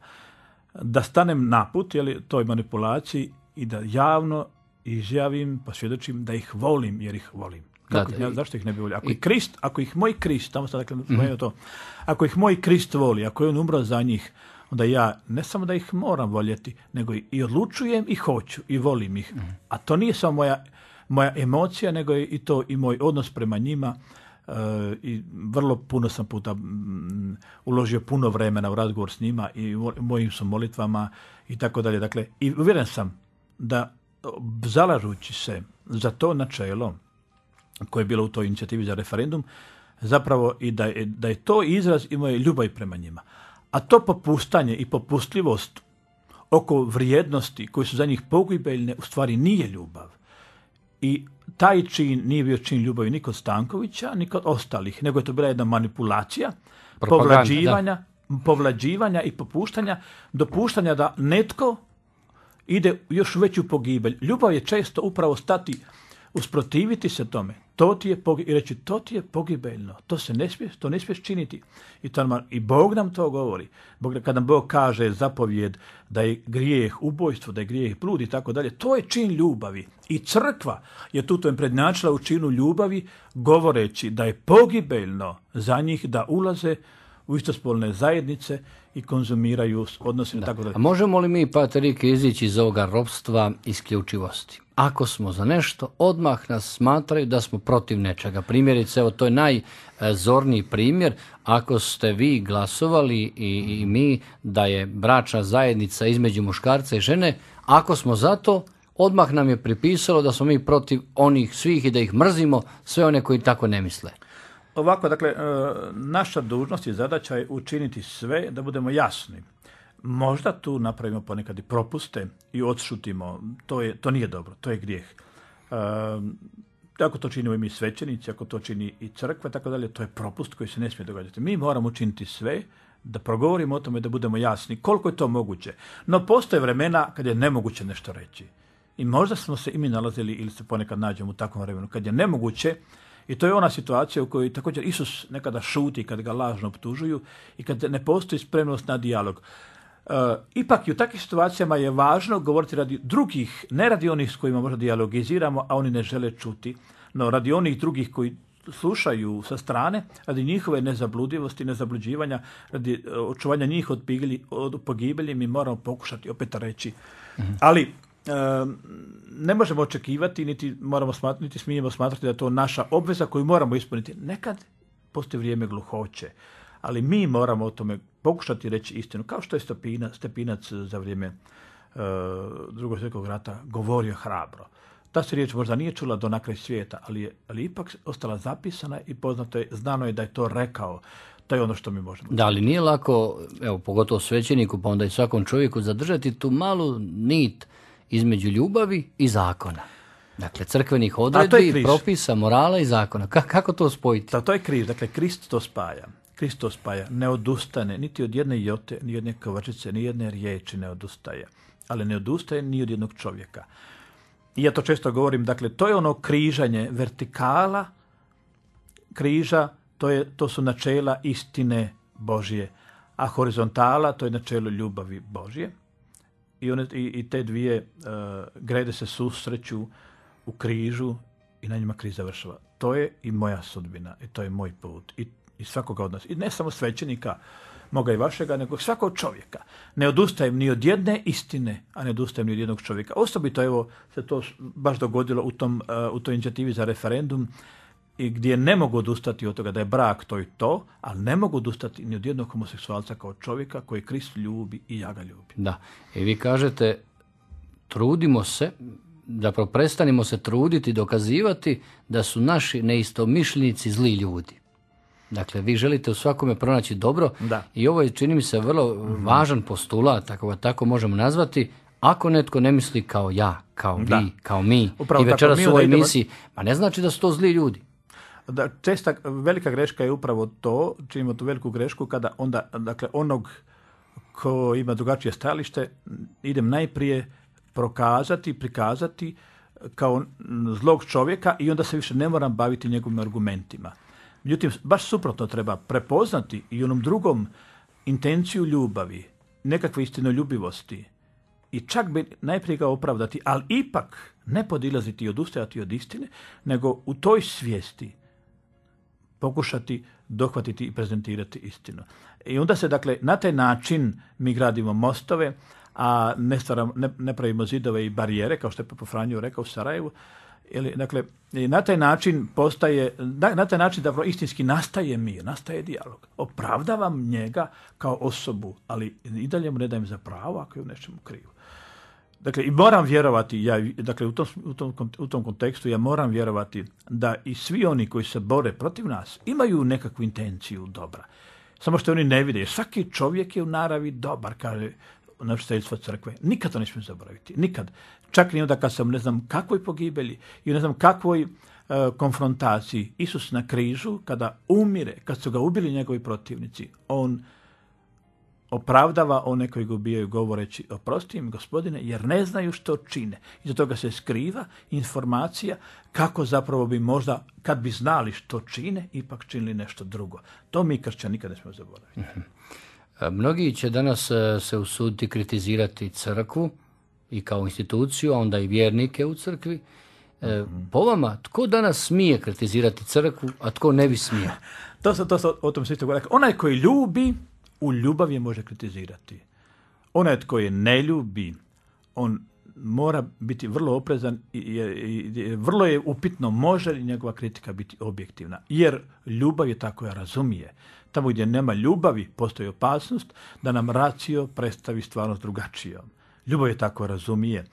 da stanem put jeli, toj manipulaciji i da javno izjavim, posvjedočim da ih volim jer ih volim. Kako, zašto ih ne bi volio? Ako, i, ih Krist, ako ih moj Krist, tamo sam dakle, mhm. to, ako ih moj Krist voli, ako je on umro za njih, onda ja ne samo da ih moram voljeti, nego i odlučujem i hoću i volim ih. Mhm. A to nije samo moja, moja emocija, nego je i to i moj odnos prema njima. Eh, I vrlo puno sam puta mm, uložio puno vremena u razgovor s njima i mojim su molitvama i tako dalje. Dakle, i uvjeren sam da zalažući se za to načelo koje je bilo u toj inicijativi za referendum, zapravo i da je, da je to izraz i moje ljubav prema njima a to popustanje i popustljivost oko vrijednosti koje su za njih pogibeljne u stvari nije ljubav. I taj čin nije bio čin ljubavi ni kod Stankovića, ni kod ostalih, nego je to bila jedna manipulacija, povlađivanja, povlađivanja i popuštanja, dopuštanja da netko ide još veću pogibelj. Ljubav je često upravo stati usprotiviti se tome, to ti je i reći to ti je pogibeljno, to se ne smiješ, to ne smiješ činiti. I, I Bog nam to govori. Bog, kad nam Bog kaže zapovjed da je grijeh ubojstvo, da je grijeh blud i tako dalje, to je čin ljubavi. I crkva je tu prednačila u činu ljubavi govoreći da je pogibeljno za njih da ulaze u istospolne zajednice i konzumiraju odnose tako dalje. A možemo li mi, Paterike, izići iz ovoga robstva isključivosti? Ako smo za nešto, odmah nas smatraju da smo protiv nečega. Primjerice, evo, to je najzorniji primjer. Ako ste vi glasovali i, i mi da je bračna zajednica između muškarca i žene, ako smo za to, odmah nam je pripisalo da smo mi protiv onih svih i da ih mrzimo, sve one koji tako ne misle. Ovako, dakle, e, naša dužnost i zadaća je učiniti sve da budemo jasni. Možda tu napravimo ponekad i propuste i odšutimo. To, je, to nije dobro, to je grijeh. E, ako to činimo i mi svećenici, ako to čini i crkva, tako dalje, to je propust koji se ne smije događati. Mi moramo učiniti sve da progovorimo o tome, da budemo jasni koliko je to moguće. No postoje vremena kad je nemoguće nešto reći. I možda smo se i mi nalazili ili se ponekad nađemo u takvom vremenu kad je nemoguće i to je ona situacija u kojoj također Isus nekada šuti kad ga lažno optužuju i kad ne postoji spremnost na dijalog. E, ipak i u takvim situacijama je važno govoriti radi drugih, ne radi onih s kojima možda dijalogiziramo, a oni ne žele čuti, no radi onih drugih koji slušaju sa strane, radi njihove nezabludivosti, nezabluđivanja, radi e, očuvanja njih od, od pogibelji, mi moramo pokušati opet reći. Mhm. Ali ne možemo očekivati, niti, moramo smatrati, niti smijemo smatrati da je to naša obveza koju moramo ispuniti. Nekad postoji vrijeme gluhoće, ali mi moramo o tome pokušati reći istinu. Kao što je Stepinac za vrijeme eh, drugog svjetskog rata govorio hrabro. Ta se riječ možda nije čula do nakraj svijeta, ali je ali ipak ostala zapisana i poznato je, znano je da je to rekao. To je ono što mi možemo. Da, ali nije lako, evo, pogotovo svećeniku, pa onda i svakom čovjeku, zadržati tu malu nit između ljubavi i zakona. Dakle, crkvenih odredbi, propisa, morala i zakona. Ka kako to spojiti? Da, to je križ. Dakle, Krist to spaja. Krist to spaja. Ne odustane niti od jedne jote, ni jedne kovačice, ni jedne riječi ne odustaje. Ali ne odustaje ni od jednog čovjeka. I ja to često govorim, dakle, to je ono križanje vertikala križa, to, je, to su načela istine Božje, a horizontala to je načelo ljubavi Božje i, one, i, te dvije e, grede se susreću u križu i na njima kriz završava. To je i moja sudbina i to je moj put i, i svakoga od nas. I ne samo svećenika, moga i vašega, nego svakog čovjeka. Ne odustajem ni od jedne istine, a ne odustajem ni od jednog čovjeka. Osobito evo se to baš dogodilo u, tom, e, u toj inicijativi za referendum i gdje ne mogu odustati od toga da je brak to i to, ali ne mogu odustati ni od jednog homoseksualca kao čovjeka koji Krist ljubi i ja ga ljubim. Da, i vi kažete, trudimo se, da prestanimo se truditi, dokazivati da su naši neistomišljenici zli ljudi. Dakle, vi želite u svakome pronaći dobro da. i ovo je, čini mi se, vrlo važan postulat, ako ga tako možemo nazvati, ako netko ne misli kao ja, kao vi, kao mi Upravo i večeras u ovoj misiji ma ne znači da su to zli ljudi da česta velika greška je upravo to, činimo tu veliku grešku kada onda dakle onog ko ima drugačije stajalište idem najprije prokazati, prikazati kao zlog čovjeka i onda se više ne moram baviti njegovim argumentima. Međutim, baš suprotno treba prepoznati i onom drugom intenciju ljubavi, nekakve istinoljubivosti i čak bi najprije ga opravdati, ali ipak ne podilaziti i odustajati od istine, nego u toj svijesti pokušati dohvatiti i prezentirati istinu. I onda se dakle na taj način mi gradimo mostove, a ne, stvaramo, ne, pravimo zidove i barijere, kao što je Papa Franjo rekao u Sarajevu. Ili, dakle, na taj način postaje, na, taj način da istinski nastaje mir, nastaje dijalog. Opravdavam njega kao osobu, ali i dalje mu ne dajem za pravo ako je u nečemu krivo. Dakle, i moram vjerovati, ja, dakle, u tom, u, tom, u tom kontekstu ja moram vjerovati da i svi oni koji se bore protiv nas imaju nekakvu intenciju dobra. Samo što oni ne vide. Svaki čovjek je u naravi dobar, kaže naštiteljstvo crkve. Nikad to ne smijem zaboraviti. Nikad. Čak ni onda kad sam ne znam kakvoj pogibelji i ne znam kakvoj e, konfrontaciji Isus na križu, kada umire, kad su ga ubili njegovi protivnici, on opravdava one koji ga ubijaju govoreći oprosti im gospodine jer ne znaju što čine. Iza toga se skriva informacija kako zapravo bi možda kad bi znali što čine ipak činili nešto drugo. To mi kršćani nikada ne smijemo zaboraviti. Mhm. E, mnogi će danas e, se usuditi kritizirati crkvu i kao instituciju, a onda i vjernike u crkvi. E, mhm. po vama, tko danas smije kritizirati crkvu, a tko ne bi smio? to, to, o tom se isto Onaj koji ljubi u ljubavi je može kritizirati. Onaj tko je ne ljubi, on mora biti vrlo oprezan i vrlo je upitno može li njegova kritika biti objektivna. Jer ljubav je ta koja razumije. Tamo gdje nema ljubavi postoji opasnost da nam racio predstavi stvarnost drugačijom. Ljubav je ta koja razumije.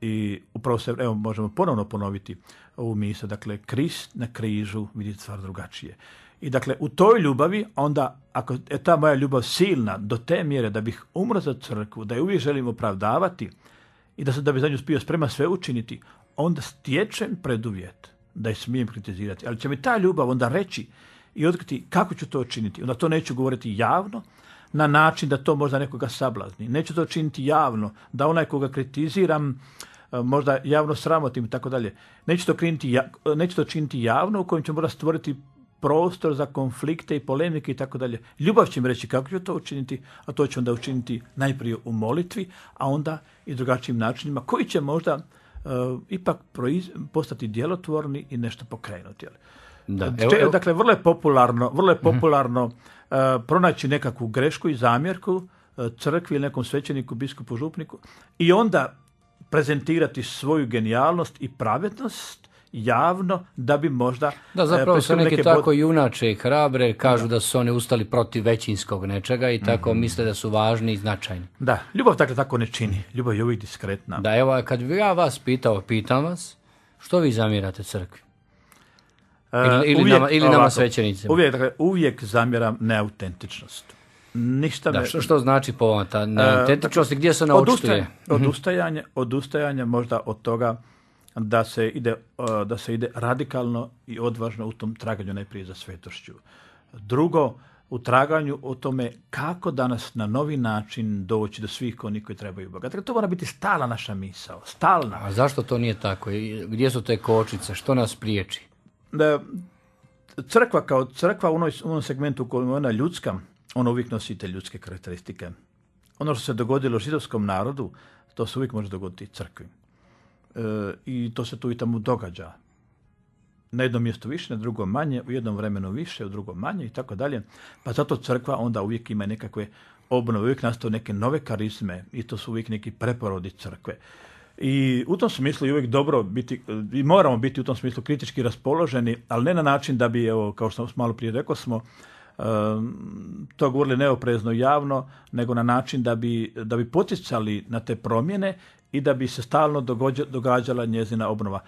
I upravo se, evo, možemo ponovno ponoviti ovu misl, dakle, Krist na križu vidi stvar drugačije. I dakle, u toj ljubavi, onda, ako je ta moja ljubav silna do te mjere da bih umro za crkvu, da je uvijek želim opravdavati i da, se, da bi za nju bio sprema sve učiniti, onda stječem preduvjet da je smijem kritizirati. Ali će mi ta ljubav onda reći i otkriti kako ću to učiniti. Onda to neću govoriti javno, na način da to možda nekoga sablazni. Neću to učiniti javno, da onaj koga kritiziram e, možda javno sramotim i tako dalje. Neću to, e, činiti, javno u kojem ću možda stvoriti prostor za konflikte i polemike i tako dalje. Ljubav će im reći kako će to učiniti, a to će onda učiniti najprije u molitvi, a onda i drugačijim načinima koji će možda e, ipak postati djelotvorni i nešto pokrenuti. Da, Dakle, vrlo je popularno, vrlo je mhm. popularno e, pronaći nekakvu grešku i zamjerku e, crkvi ili nekom svećeniku, biskupu, župniku i onda prezentirati svoju genijalnost i pravednost javno da bi možda... Da, e, zapravo su neki tako junače i hrabre, kažu da. su oni ustali protiv većinskog nečega i tako mhm. misle da su važni i značajni. Da, ljubav dakle tako ne čini. Ljubav je uvijek diskretna. Da, evo, kad bi ja vas pitao, pitam vas, što vi zamirate crkvi? E, ili, ili uvijek, nama, ili Uvijek, dakle, uvijek zamjeram neautentičnost. Ništa da, što, što znači po ta e, neautentičnost dakle, i gdje se ona mhm. Odustajanje, odustajanje možda od toga da se ide, e, da se ide radikalno i odvažno u tom traganju najprije za svetošću. Drugo, u traganju o tome kako danas na novi način doći do svih onih koji trebaju Boga. Dakle, to mora biti stala naša misao, stalna. A zašto to nije tako? Gdje su te kočice? Što nas priječi? Da, crkva kao crkva u onom segmentu u kojem je ona ljudska, ona uvijek nosi te ljudske karakteristike. Ono što se dogodilo židovskom narodu, to se uvijek može dogoditi crkvi. E, i to se tu i tamo događa. Na jednom mjestu više, na drugom manje, u jednom vremenu više, u drugom manje i tako dalje. Pa zato crkva onda uvijek ima nekakve obnove, uvijek nastaju neke nove karizme i to su uvijek neki preporodi crkve. I u tom smislu je uvijek dobro biti, i moramo biti u tom smislu kritički raspoloženi, ali ne na način da bi, evo, kao što malo prije rekao smo, to govorili neoprezno javno, nego na način da bi, da bi poticali na te promjene i da bi se stalno događala njezina obnova.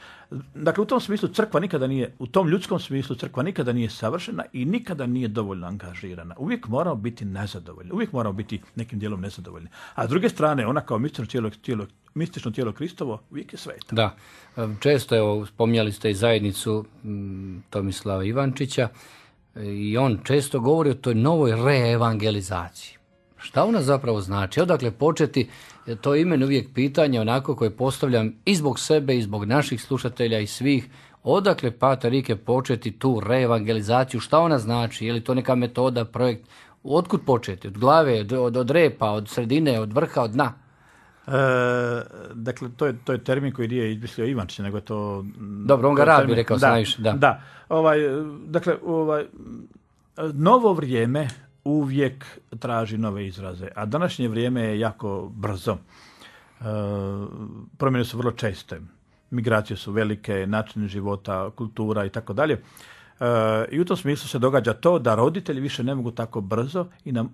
Dakle, u tom smislu crkva nikada nije, u tom ljudskom smislu crkva nikada nije savršena i nikada nije dovoljno angažirana. Uvijek moramo biti nezadovoljni, uvijek moramo biti nekim dijelom nezadovoljni. A s druge strane, ona kao mistično tijelo, mistično tijelo Kristovo uvijek je sveta. Da, e, često evo, spominjali ste i zajednicu Tomislava Ivančića e, i on često govori o toj novoj reevangelizaciji. Šta ona zapravo znači? Odakle početi to je imen uvijek pitanje onako koje postavljam i zbog sebe i zbog naših slušatelja i svih odakle Pata Rike početi tu reevangelizaciju, šta ona znači, je li to neka metoda, projekt, otkud početi, od glave, od, od repa, od sredine, od vrha, od dna? E, dakle, to je, to je termin koji nije izmislio Ivančić, nego je to... Dobro, on ga rabi, termin. rekao da, Da, da. Ovaj, dakle, ovaj, novo vrijeme uvijek traži nove izraze, a današnje vrijeme je jako brzo. E, promjene su vrlo česte. Migracije su velike, način života, kultura i tako dalje. E, I u tom smislu se događa to da roditelji više ne mogu tako brzo i, na,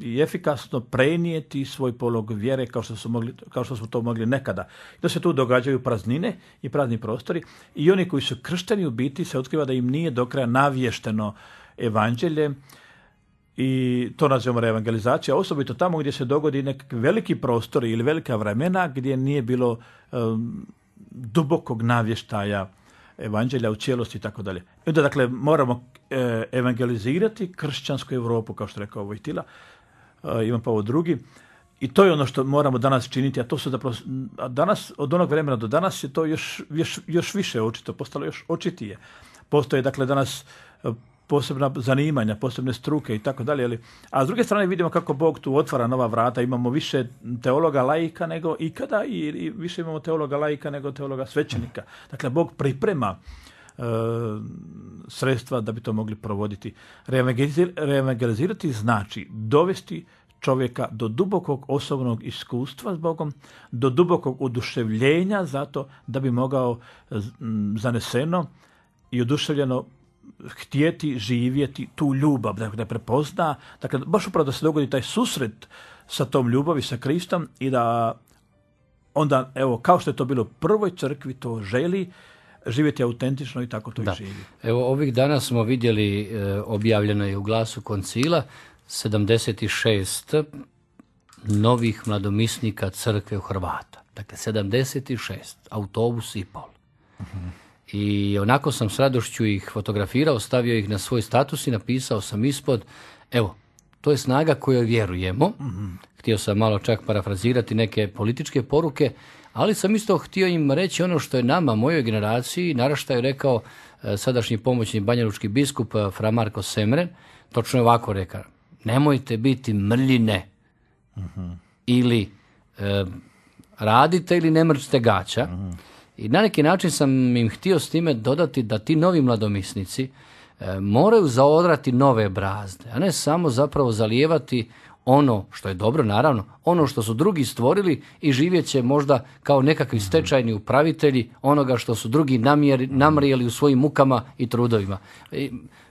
i efikasno prenijeti svoj polog vjere kao što, su mogli, kao što to mogli nekada. Da se tu događaju praznine i prazni prostori i oni koji su kršteni u biti se otkriva da im nije do kraja navješteno evanđelje, i to nazivamo re-evangelizacija, osobito tamo gdje se dogodi neki veliki prostor ili velika vremena gdje nije bilo dubokog navještaja evanđelja u cijelosti i tako dalje. I onda dakle moramo e, evangelizirati kršćansku Europu, kao što rekao Vojtila, e, pa ovo drugi. I to je ono što moramo danas činiti, a to su zapravo, a danas, od onog vremena do danas je to još, još, još više očito, postalo još očitije. Postoje dakle danas posebna zanimanja, posebne struke i tako dalje. A s druge strane vidimo kako Bog tu otvara nova vrata. Imamo više teologa laika nego ikada i, više imamo teologa laika nego teologa svećenika. Dakle, Bog priprema e, sredstva da bi to mogli provoditi. Reevangelizirati znači dovesti čovjeka do dubokog osobnog iskustva s Bogom, do dubokog oduševljenja zato da bi mogao zaneseno i oduševljeno htjeti živjeti tu ljubav, da, ne prepozna, dakle, baš upravo da se dogodi taj susret sa tom ljubavi, sa Kristom i da onda, evo, kao što je to bilo u prvoj crkvi, to želi živjeti autentično i tako to da. i živi. Evo, ovih dana smo vidjeli, e, objavljeno je u glasu koncila, 76 novih mladomisnika crkve u Hrvata. Dakle, 76, autobus i pol. Uh i onako sam s radošću ih fotografirao, stavio ih na svoj status i napisao sam ispod, evo, to je snaga kojoj vjerujemo. Htio sam malo čak parafrazirati neke političke poruke, ali sam isto htio im reći ono što je nama, mojoj generaciji, narašta je rekao e, sadašnji pomoćni banjalučki biskup e, Fra Marko Semren, točno je ovako rekao, nemojte biti mrljine mm ili e, radite ili ne mrčite gaća, i na neki način sam im htio s time dodati da ti novi mladomisnici e, moraju zaodrati nove brazde, a ne samo zapravo zalijevati ono što je dobro naravno, ono što su drugi stvorili i živjet će možda kao nekakvi mhm. stečajni upravitelji onoga što su drugi namjeri, mhm. namrijeli u svojim mukama i trudovima.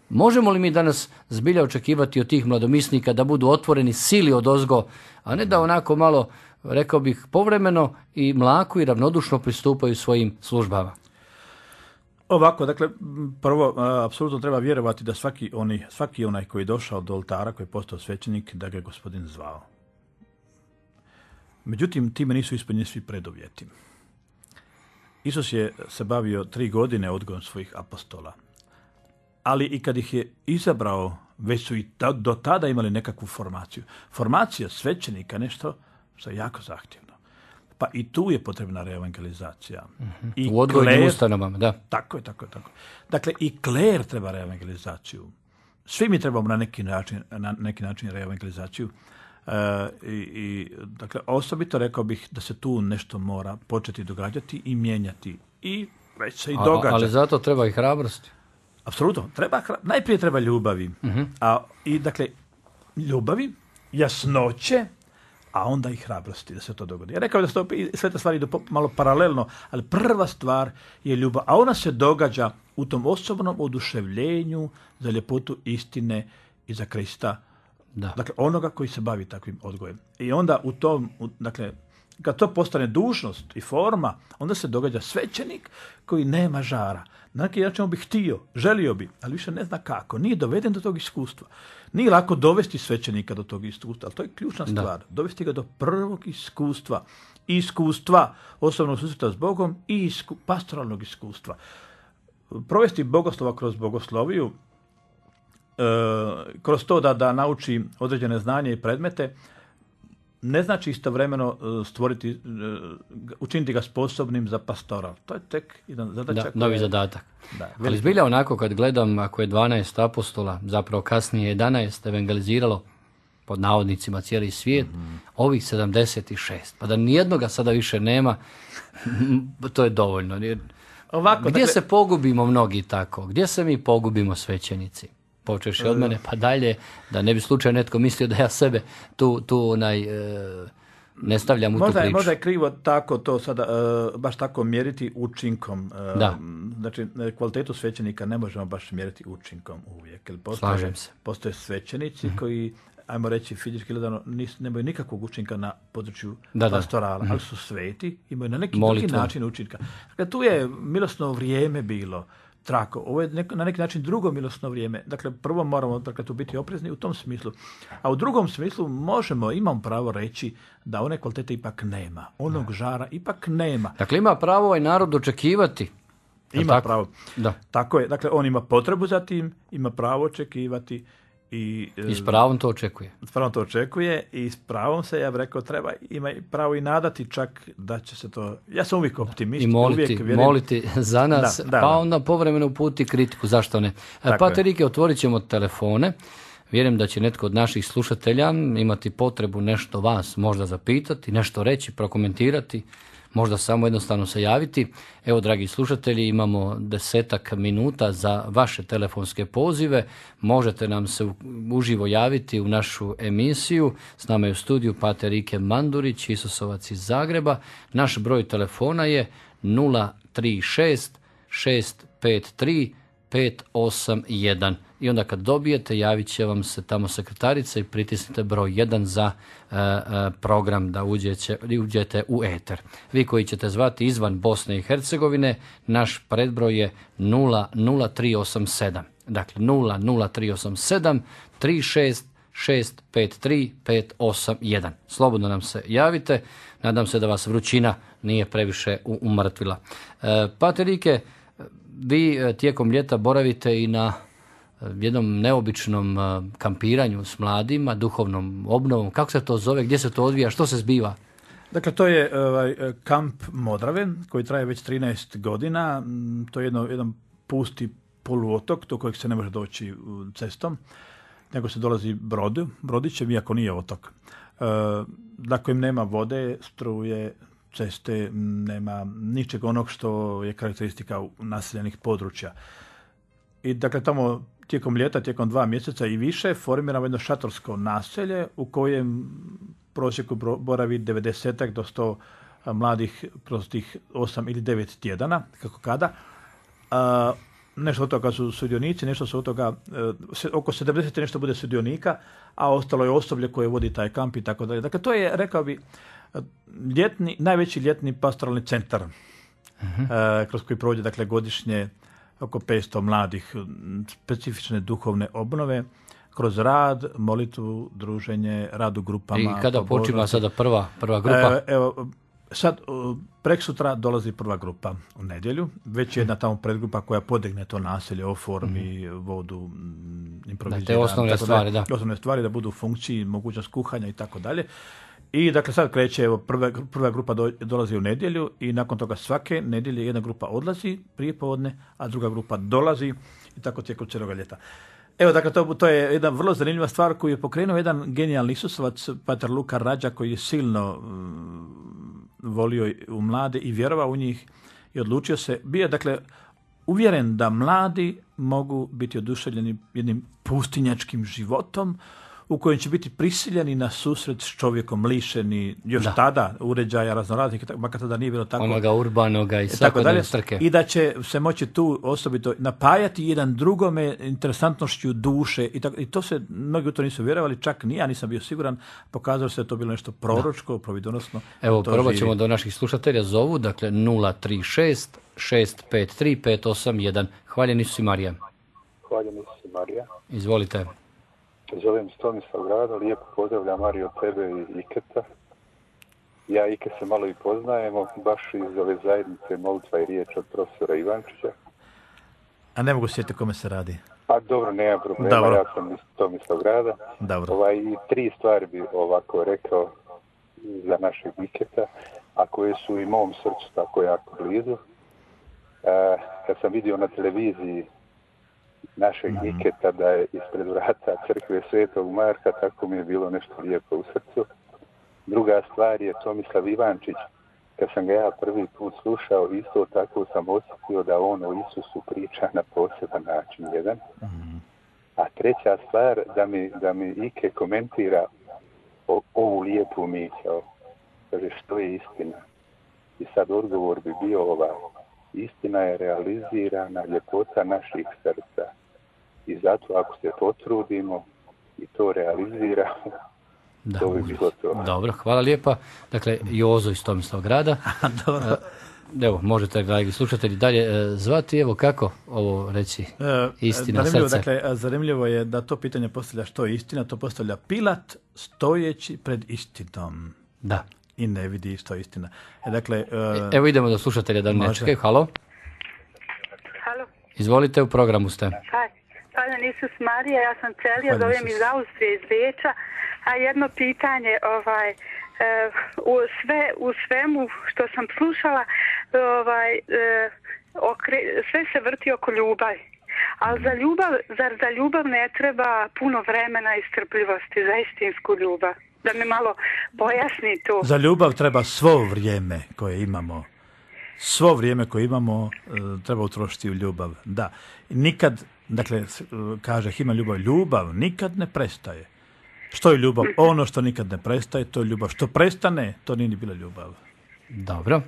možemo li mi danas zbilja očekivati od tih mladomisnika da budu otvoreni sili od ozgo, a ne da onako malo rekao bih, povremeno i mlako i ravnodušno pristupaju svojim službama. Ovako, dakle, prvo, apsolutno treba vjerovati da svaki, oni, svaki onaj koji je došao do oltara, koji je postao svećenik, da ga je gospodin zvao. Međutim, time nisu ispunjeni svi predovjeti. Isus je se bavio tri godine odgojem svojih apostola, ali i kad ih je izabrao, već su i do tada imali nekakvu formaciju. Formacija svećenika, nešto što je jako zahtjevno. Pa i tu je potrebna reevangelizacija. Mhm. U odgojnim ustanovama, da. Tako je, tako je, tako Dakle, i kler treba reevangelizaciju. Svi mi trebamo na neki način, na neki način reevangelizaciju. E, i, dakle, osobito rekao bih da se tu nešto mora početi događati i mijenjati. I već se i događa. ali zato treba i hrabrosti. Apsolutno. Treba, najprije treba ljubavi. Mhm. A, I dakle, ljubavi, jasnoće, a onda i hrabrosti da se to dogodi. Ja rekao da to, sve te stvari idu malo paralelno, ali prva stvar je ljubav, a ona se događa u tom osobnom oduševljenju za ljepotu istine i za Krista. Da. Dakle, onoga koji se bavi takvim odgojem. I onda u tom, dakle, kad to postane dužnost i forma, onda se događa svećenik koji nema žara. neki način on bi htio, želio bi, ali više ne zna kako. Nije doveden do tog iskustva. Nije lako dovesti svećenika do tog iskustva, ali to je ključna stvar. Dovesti ga do prvog iskustva. Iskustva osobnog susreta s Bogom i isku, pastoralnog iskustva. Provesti bogoslova kroz bogosloviju, e, kroz to da, da nauči određene znanje i predmete, ne znači istovremeno e, stvoriti, e, učiniti ga sposobnim za pastoral. To je tek jedan zadatak. Da, novi zadatak. Da, Ali zbilja onako kad gledam ako je 12 apostola, zapravo kasnije 11 evangeliziralo pod navodnicima cijeli svijet, mm -hmm. ovih 76. Pa da nijednoga sada više nema, to je dovoljno. Ovako, Gdje dakle- se pogubimo mnogi tako? Gdje se mi pogubimo svećenici? počeš od mene pa dalje, da ne bi slučajno netko mislio da ja sebe tu, tu onaj, e, ne stavljam u možda tu priču. možda je krivo tako to sada, e, baš tako mjeriti učinkom. E, da. Znači, kvalitetu svećenika ne možemo baš mjeriti učinkom uvijek. postoje, Slažem se. Postoje svećenici mhm. koji ajmo reći fizički gledano, nis, nemaju nikakvog učinka na području da, pastorala, ali mhm. su sveti, imaju na neki drugi način učinka. Dakle, tu je milosno vrijeme bilo, trako. Ovo je na neki način drugo milosno vrijeme. Dakle, prvo moramo dakle, tu biti oprezni u tom smislu. A u drugom smislu možemo, imam pravo reći da one kvalitete ipak nema. Onog žara ipak nema. Dakle, ima pravo ovaj narod očekivati. Ima pravo. Da. Tako je. Dakle, on ima potrebu za tim, ima pravo očekivati i, I s e, pravom to očekuje. S pravom to očekuje i s pravom se, ja bih rekao, treba ima pravo i nadati čak da će se to... Ja sam uvijek optimist. I moliti, uvijek za nas, da, pa onda povremeno uputi kritiku, zašto ne? E, Tako Terike, otvorit ćemo telefone. Vjerujem da će netko od naših slušatelja imati potrebu nešto vas možda zapitati, nešto reći, prokomentirati možda samo jednostavno se javiti. Evo, dragi slušatelji, imamo desetak minuta za vaše telefonske pozive. Možete nam se uživo javiti u našu emisiju. S nama je u studiju Paterike Ike Mandurić, Isusovac iz Zagreba. Naš broj telefona je 036 653 581 i onda kad dobijete javit će vam se tamo sekretarica i pritisnite broj 1 za e, e, program da uđete u eter. Vi koji ćete zvati izvan Bosne i Hercegovine, naš predbroj je 00387. Dakle 00387 36 653 Slobodno nam se javite. Nadam se da vas vrućina nije previše umrtvila. E, Paterike, vi e, tijekom ljeta boravite i na Eh, jednom neobičnom eh, kampiranju s mladima, duhovnom obnovom. Kako se to zove, gdje se to odvija, što se zbiva? Dakle, to je ovaj, kamp Modraven, koji traje već 13 godina. Mm, to je jedno, jedan pusti poluotok do kojeg se ne može doći eh, cestom, nego se dolazi brodu, brodićem, iako nije otok. E, na kojem nema vode, struje, ceste, mm, nema ničeg onog što je karakteristika naseljenih područja. I dakle, tamo tijekom ljeta, tijekom dva mjeseca i više, formiramo jedno šatorsko naselje u kojem prosjeku boravi 90 do 100 mladih prostih, tih 8 ili 9 tjedana, kako kada. nešto od toga su sudionici, nešto su od toga, e, oko 70 nešto bude sudionika, a ostalo je osoblje koje vodi taj kamp i tako dalje. Dakle, to je, rekao bi, ljetni, najveći ljetni pastoralni centar mhm. e, kroz koji prođe dakle, godišnje oko 500 mladih specifične duhovne obnove kroz rad, molitvu, druženje, rad u grupama. I kada sada prva, prva grupa? E, evo, sad, prek sutra dolazi prva grupa u nedjelju. Već je jedna tamo predgrupa koja podigne to naselje, formi mm. vodu, improvizaciju. te osnovne stvari, da. Osnovne stvari da budu u funkciji, mogućnost kuhanja i tako dalje. I dakle sad kreće, evo, prva, prva grupa dolazi u nedjelju i nakon toga svake nedjelje jedna grupa odlazi prije a druga grupa dolazi i tako tijekom cijeloga ljeta. Evo, dakle, to, to, je jedna vrlo zanimljiva stvar koju je pokrenuo jedan genijalni isusovac, Pater Luka Rađa, koji je silno mm, volio u mlade i vjerovao u njih i odlučio se. Bio je, dakle, uvjeren da mladi mogu biti oduševljeni jednim pustinjačkim životom, u kojem će biti prisiljeni na susret s čovjekom lišeni još da. tada uređaja raznoraznih, makar tada nije bilo tako. Onoga urbanoga i e, tako dalje, I da će se moći tu osobito napajati jedan drugome interesantnošću duše i, tako, i to se, mnogi u to nisu vjerovali, čak ni ja nisam bio siguran, pokazalo se da to bilo nešto proročko, da. providonosno. Evo, prvo ćemo do naših slušatelja zovu, dakle 036 653 581. Hvaljeni su si Marija. Hvaljeni su si Marija. Izvolite. Zovem Tomislav Grada, lijepo pozdravljam Mario tebe i Iketa. Ja Ike se malo i poznajemo, baš iz ove zajednice molitva i riječ od profesora Ivančića. A ne mogu sjetiti kome se radi. Pa dobro, nema problema, ja sam iz Tomislav Grada. Dobro. Ovaj, tri stvari bi ovako rekao za našeg Iketa, a koje su i mom srcu tako jako blizu. E, kad sam vidio na televiziji našeg mhm. iketa da je ispred vrata crkve Svetog Marka, tako mi je bilo nešto lijepo u srcu. Druga stvar je Tomislav Ivančić, kad sam ga ja prvi put slušao, isto tako sam osjetio da on o Isusu priča na poseban način, jedan. Mhm. A treća stvar, da mi, da mi Ike komentira ovu lijepu misao. Kaže, što je istina? I sad odgovor bi bio ovaj Istina je realizirana ljepota naših srca. I zato ako se potrudimo i to realiziramo, da, to bi bilo to. Dobro, hvala lijepa. Dakle, Jozo iz Tomislav grada. Dobro. E, evo, možete, dragi slušatelji, dalje e, zvati. Evo, kako ovo reći? E, istina, zanimljivo, Dakle, zanimljivo je da to pitanje postavlja što je istina. To postavlja Pilat stojeći pred istinom. Da i ne vidi isto istina. E, dakle, uh, Evo idemo do slušatelja da ne Halo? Halo? Izvolite, u programu ste. Hvala Marija, ja sam Celija, zovem iz Austrije, iz Beča. A jedno pitanje, ovaj, e, u, sve, u svemu što sam slušala, ovaj, sve se vrti oko ljubavi. Ali za ljubav, zar za ljubav ne treba puno vremena i strpljivosti za istinsku ljubav? da mi malo pojasni tu. Za ljubav treba svo vrijeme koje imamo. Svo vrijeme koje imamo e, treba utrošiti u ljubav. Da. Nikad, dakle, e, kaže Hima ljubav, ljubav nikad ne prestaje. Što je ljubav? Ono što nikad ne prestaje, to je ljubav. Što prestane, to nije ni bila ljubav. Dobro.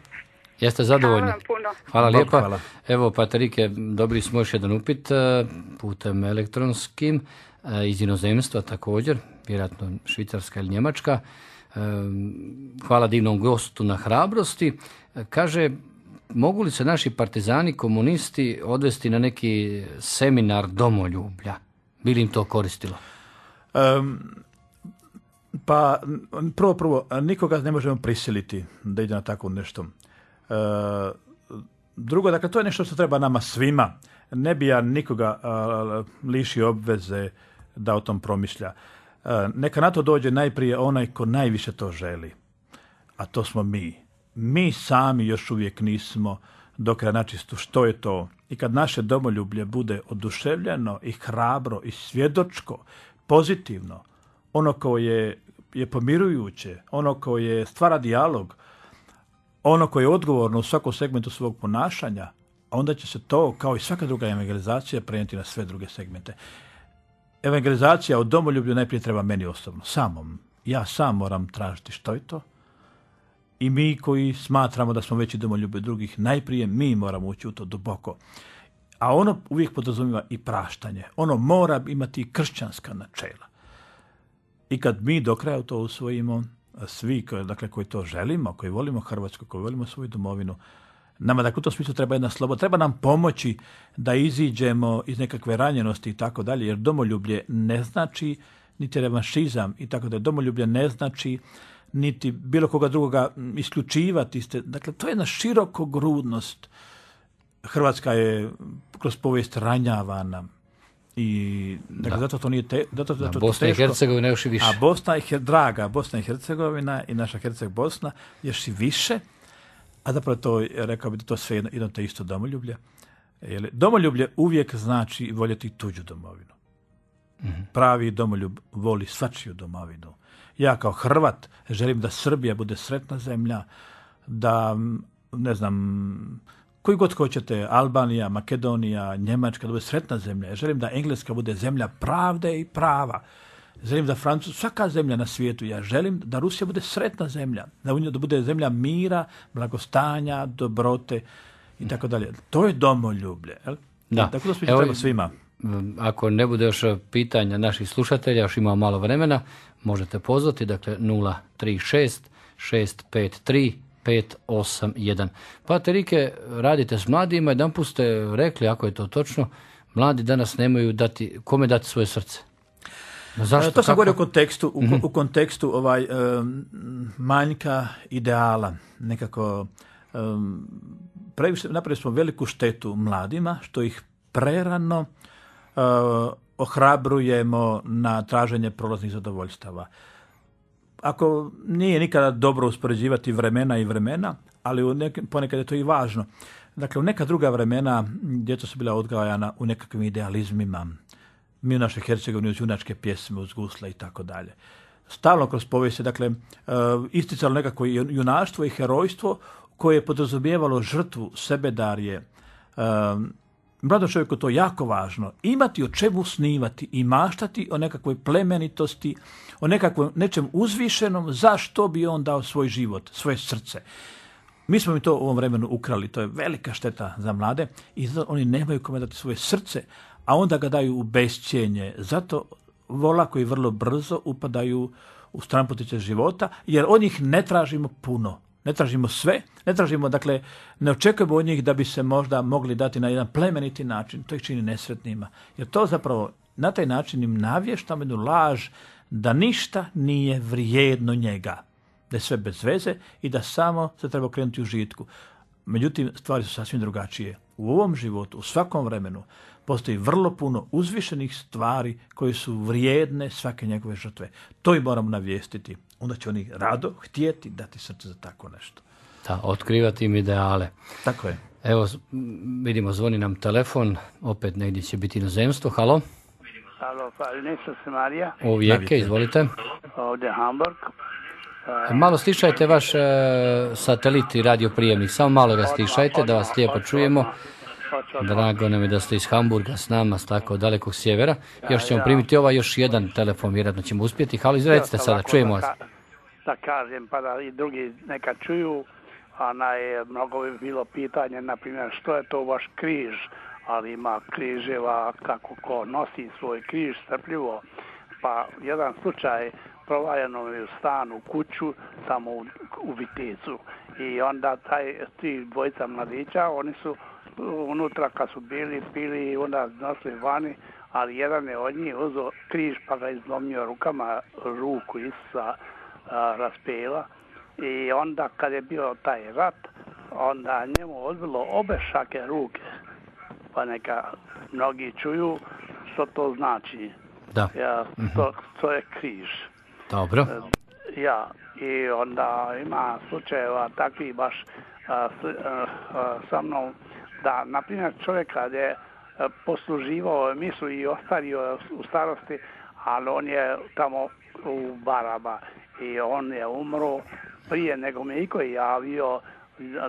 Jeste zadovoljni? Hvala puno. Hvala lijepa. Hvala. Evo, Patrike, dobili smo još jedan upit e, putem elektronskim iz inozemstva također vjerojatno Švicarska ili Njemačka, hvala divnom gostu na hrabrosti, kaže mogu li se naši partizani komunisti odvesti na neki seminar domoljublja? li im to koristilo? pa, prvo, prvo, nikoga ne možemo prisiliti da ide na tako nešto. drugo, dakle, to je nešto što treba nama svima. Ne bi ja nikoga lišio obveze da o tom promišlja. E, neka na to dođe najprije onaj ko najviše to želi, a to smo mi. Mi sami još uvijek nismo do kraja načistu što je to. I kad naše domoljublje bude oduševljeno i hrabro i svjedočko, pozitivno, ono koje je pomirujuće, ono koje stvara dijalog, ono koje je odgovorno u svakom segmentu svog ponašanja, onda će se to, kao i svaka druga evangelizacija, prenijeti na sve druge segmente evangelizacija o domoljublju najprije treba meni osobno, samom. Ja sam moram tražiti što je to. I mi koji smatramo da smo veći domoljubi drugih, najprije mi moramo ući u to duboko. A ono uvijek podrazumijeva i praštanje. Ono mora imati kršćanska načela. I kad mi do kraja to usvojimo, svi dakle, koji to želimo, koji volimo Hrvatsku, koji volimo svoju domovinu, Nama dakle u tom smislu treba jedna sloboda, treba nam pomoći da iziđemo iz nekakve ranjenosti i tako dalje, jer domoljublje ne znači niti revanšizam i tako dalje. Domoljublje ne znači niti bilo koga drugoga isključivati. Dakle, to je jedna širokogrudnost. Hrvatska je kroz povijest ranjavana, i dakle, zato to nije da, Bosna i Hercegovina još i više. A Bosna je draga, Bosna i Hercegovina i naša Herceg Bosna još i više a zapravo to, rekao bih da to sve jedno, te isto domoljublje. jel domoljublje uvijek znači voljeti tuđu domovinu. Mm Pravi domoljub voli svačiju domovinu. Ja kao Hrvat želim da Srbija bude sretna zemlja, da, ne znam, koji god hoćete, Albanija, Makedonija, Njemačka, da bude sretna zemlja. želim da Engleska bude zemlja pravde i prava. Želim da Francus, svaka zemlja na svijetu, ja želim da Rusija bude sretna zemlja, da u njoj bude zemlja mira, blagostanja, dobrote i tako dalje. To je domoljublje. Da. Tako da smo svima. Ako ne bude još pitanja naših slušatelja, još imamo malo vremena, možete pozvati, dakle 036 653 581. rike, radite s mladima, jedan put ste rekli, ako je to točno, mladi danas nemaju dati, kome dati svoje srce. No zašto, e, to sam govorio u kontekstu, mhm. kontekstu ovaj, manjka ideala, nekako napravili smo veliku štetu mladima, što ih prerano uh, ohrabrujemo na traženje prolaznih zadovoljstava. Ako nije nikada dobro uspoređivati vremena i vremena, ali u ponekad je to i važno. Dakle, u neka druga vremena djeca su bila odgajana u nekakvim idealizmima, mi u našoj Hercegovini uz junačke pjesme, uz gusla i tako dalje. Stalno kroz povijest dakle, e, isticalo nekako junaštvo i herojstvo koje je podrazumijevalo žrtvu sebe, darje Mlado čovjeku to jako važno. Imati o čemu snivati i maštati o nekakvoj plemenitosti, o nekakvom nečem uzvišenom, zašto bi on dao svoj život, svoje srce. Mi smo mi to u ovom vremenu ukrali, to je velika šteta za mlade i oni nemaju kome dati svoje srce, a onda ga daju u Zato vola koji vrlo brzo upadaju u stramputice života, jer od njih ne tražimo puno. Ne tražimo sve, ne tražimo, dakle, ne očekujemo od njih da bi se možda mogli dati na jedan plemeniti način. To ih čini nesretnima. Jer to zapravo na taj način im navještamo jednu laž da ništa nije vrijedno njega. Da je sve bez veze i da samo se treba krenuti u žitku. Međutim, stvari su sasvim drugačije. U ovom životu, u svakom vremenu, postoji vrlo puno uzvišenih stvari koje su vrijedne svake njegove žrtve. To i moramo navijestiti. Onda će oni rado htjeti dati srce za tako nešto. Da, otkrivati im ideale. Tako je. Evo, vidimo, zvoni nam telefon, opet negdje će biti inozemstvo. Halo? Halo, pa se Marija. izvolite. Ovdje Hamburg. E, malo stišajte vaš sateliti satelit i radio prijemnik, samo malo ga stišajte da vas lijepo čujemo. Drago nam je da ste iz Hamburga s nama, s tako dalekog sjevera. Još ćemo primiti ovaj još jedan telefon, vjerojatno ćemo uspjeti, ali izrecite sada, čujemo vas. Da kažem, pa da i drugi neka čuju, je mnogo bi bilo pitanje, na primjer, što je to vaš križ, ali ima križeva kako ko nosi svoj križ strpljivo. Pa jedan slučaj provajeno je u stanu, kuću, tamo u, u Vitezu. I onda taj, ti dvojica mladića, oni su unutra kad su bili, pili i onda nosili vani, ali jedan je od njih uzeo križ pa ga izlomio rukama ruku Isusa raspela i onda kad je bio taj rat, onda njemu odbilo obe šake ruke. Pa neka mnogi čuju što to znači. Da. Ja, mhm. to, je križ. Dobro. E, ja, i onda ima slučajeva takvi baš a, sa mnom da, na primjer, čovjek kad je e, posluživao misu i ostario u starosti, ali on je tamo u Baraba i on je umru, prije nego mi iko javio,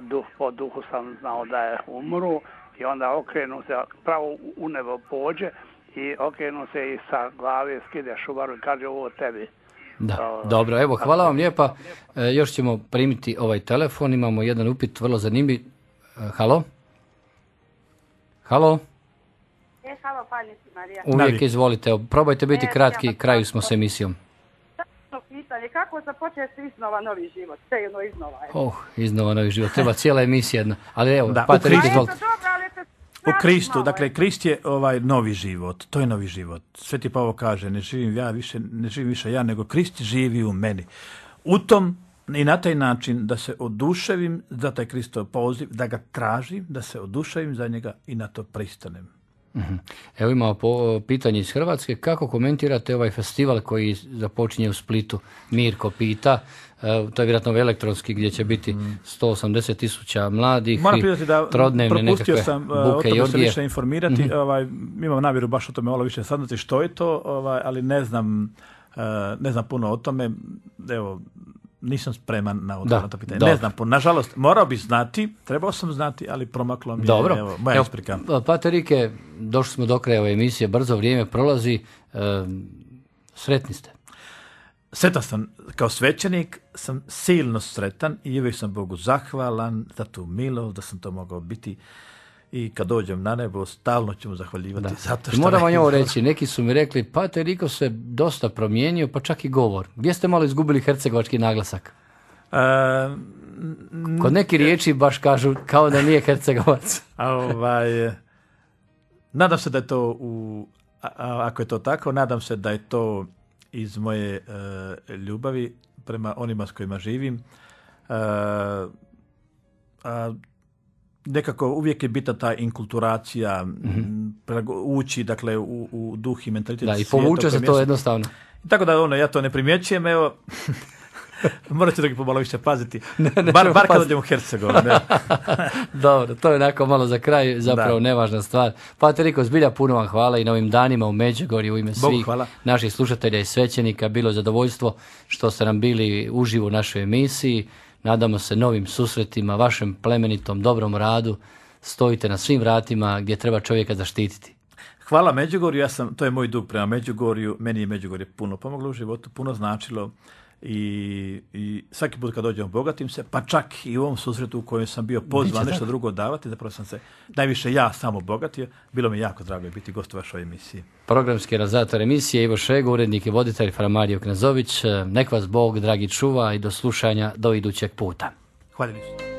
duh po duhu sam znao da je umro i onda okrenu se, pravo u nebo pođe i okrenu se i sa glave skide šubaru i kaže ovo tebi. Da, dobro, evo, hvala vam lijepa. E, još ćemo primiti ovaj telefon, imamo jedan upit, vrlo zanimljiv. E, halo? Halo? E, halo, Marija. Uvijek izvolite, probajte biti e, kratki, ja, kraju smo s emisijom. Pitanje, kako započeti iznova novi život? Sve jedno iznova. Oh, iznova novi život, treba cijela emisija jedna. Ali evo, da, u izvolite. E, pa u Kristu, dakle, Krist je ovaj novi život, to je novi život. Sveti ovo kaže, ne živim ja više, ne živim više ja, nego Krist živi u meni. U tom i na taj način da se oduševim za taj Kristov poziv, da ga tražim, da se oduševim za njega i na to pristanem. Mhm. Evo imamo po, pitanje iz Hrvatske. Kako komentirate ovaj festival koji započinje u Splitu? Mirko pita. E, to je vjerojatno elektronski gdje će biti 180 mhm. tisuća mladih i da propustio sam e, buke o informirati. Mhm. Ovaj, imam namjeru baš o tome malo više saznati što je to, ovaj, ali ne znam, e, ne znam puno o tome. Evo, nisam spreman na odgovor na to pitanje. Ne znam, nažalost, morao bih znati, trebao sam znati, ali promaklo mi je. Dobro. Evo, moja evo, isprika. Pa, Paterike, došli smo do kraja ove emisije, brzo vrijeme prolazi, e, sretni ste. Sretan sam, kao svećenik sam silno sretan i uvijek sam Bogu zahvalan za tu milost, da sam to mogao biti i kad dođem na nebo, stalno ću mu zahvaljivati da. zato što... Moram vam ovo reći, neki su mi rekli, pa Teriko se dosta promijenio, pa čak i govor. Gdje ste malo izgubili hercegovački naglasak? E, Kod neki riječi baš kažu kao da nije hercegovac. ovaj, nadam se da je to u... ako je to tako, nadam se da je to iz moje e, ljubavi prema onima s kojima živim. E, a, nekako uvijek je bita ta inkulturacija, mm ući dakle, u, u duh i mentalitet. Da, i povuče se to jednostavno. Tako da ono, ja to ne primjećujem, evo, Morat ću drugi pomalo više paziti. Ne, ne bar bar u Dobro, to je onako malo za kraj, zapravo nevažna stvar. Riko, zbilja puno vam hvala i na ovim danima u Međugorju u ime svih naših slušatelja i svećenika. Bilo je zadovoljstvo što ste nam bili uživo u našoj emisiji. Nadamo se novim susretima, vašem plemenitom, dobrom radu. Stojite na svim vratima gdje treba čovjeka zaštititi. Hvala Međugorju, ja sam, to je moj dug prema Međugorju, meni je Međugorje puno pomoglo u životu, puno značilo. I, i svaki put kad dođem bogatim se, pa čak i u ovom susretu u kojem sam bio pozvan nešto drugo davati, zapravo sam se najviše ja samo bogatio, bilo mi jako drago biti gost u vašoj emisiji. Programski razator emisije Ivo Šego, urednik i voditelj mario Knazović nek vas Bog dragi čuva i do slušanja do idućeg puta. Hvala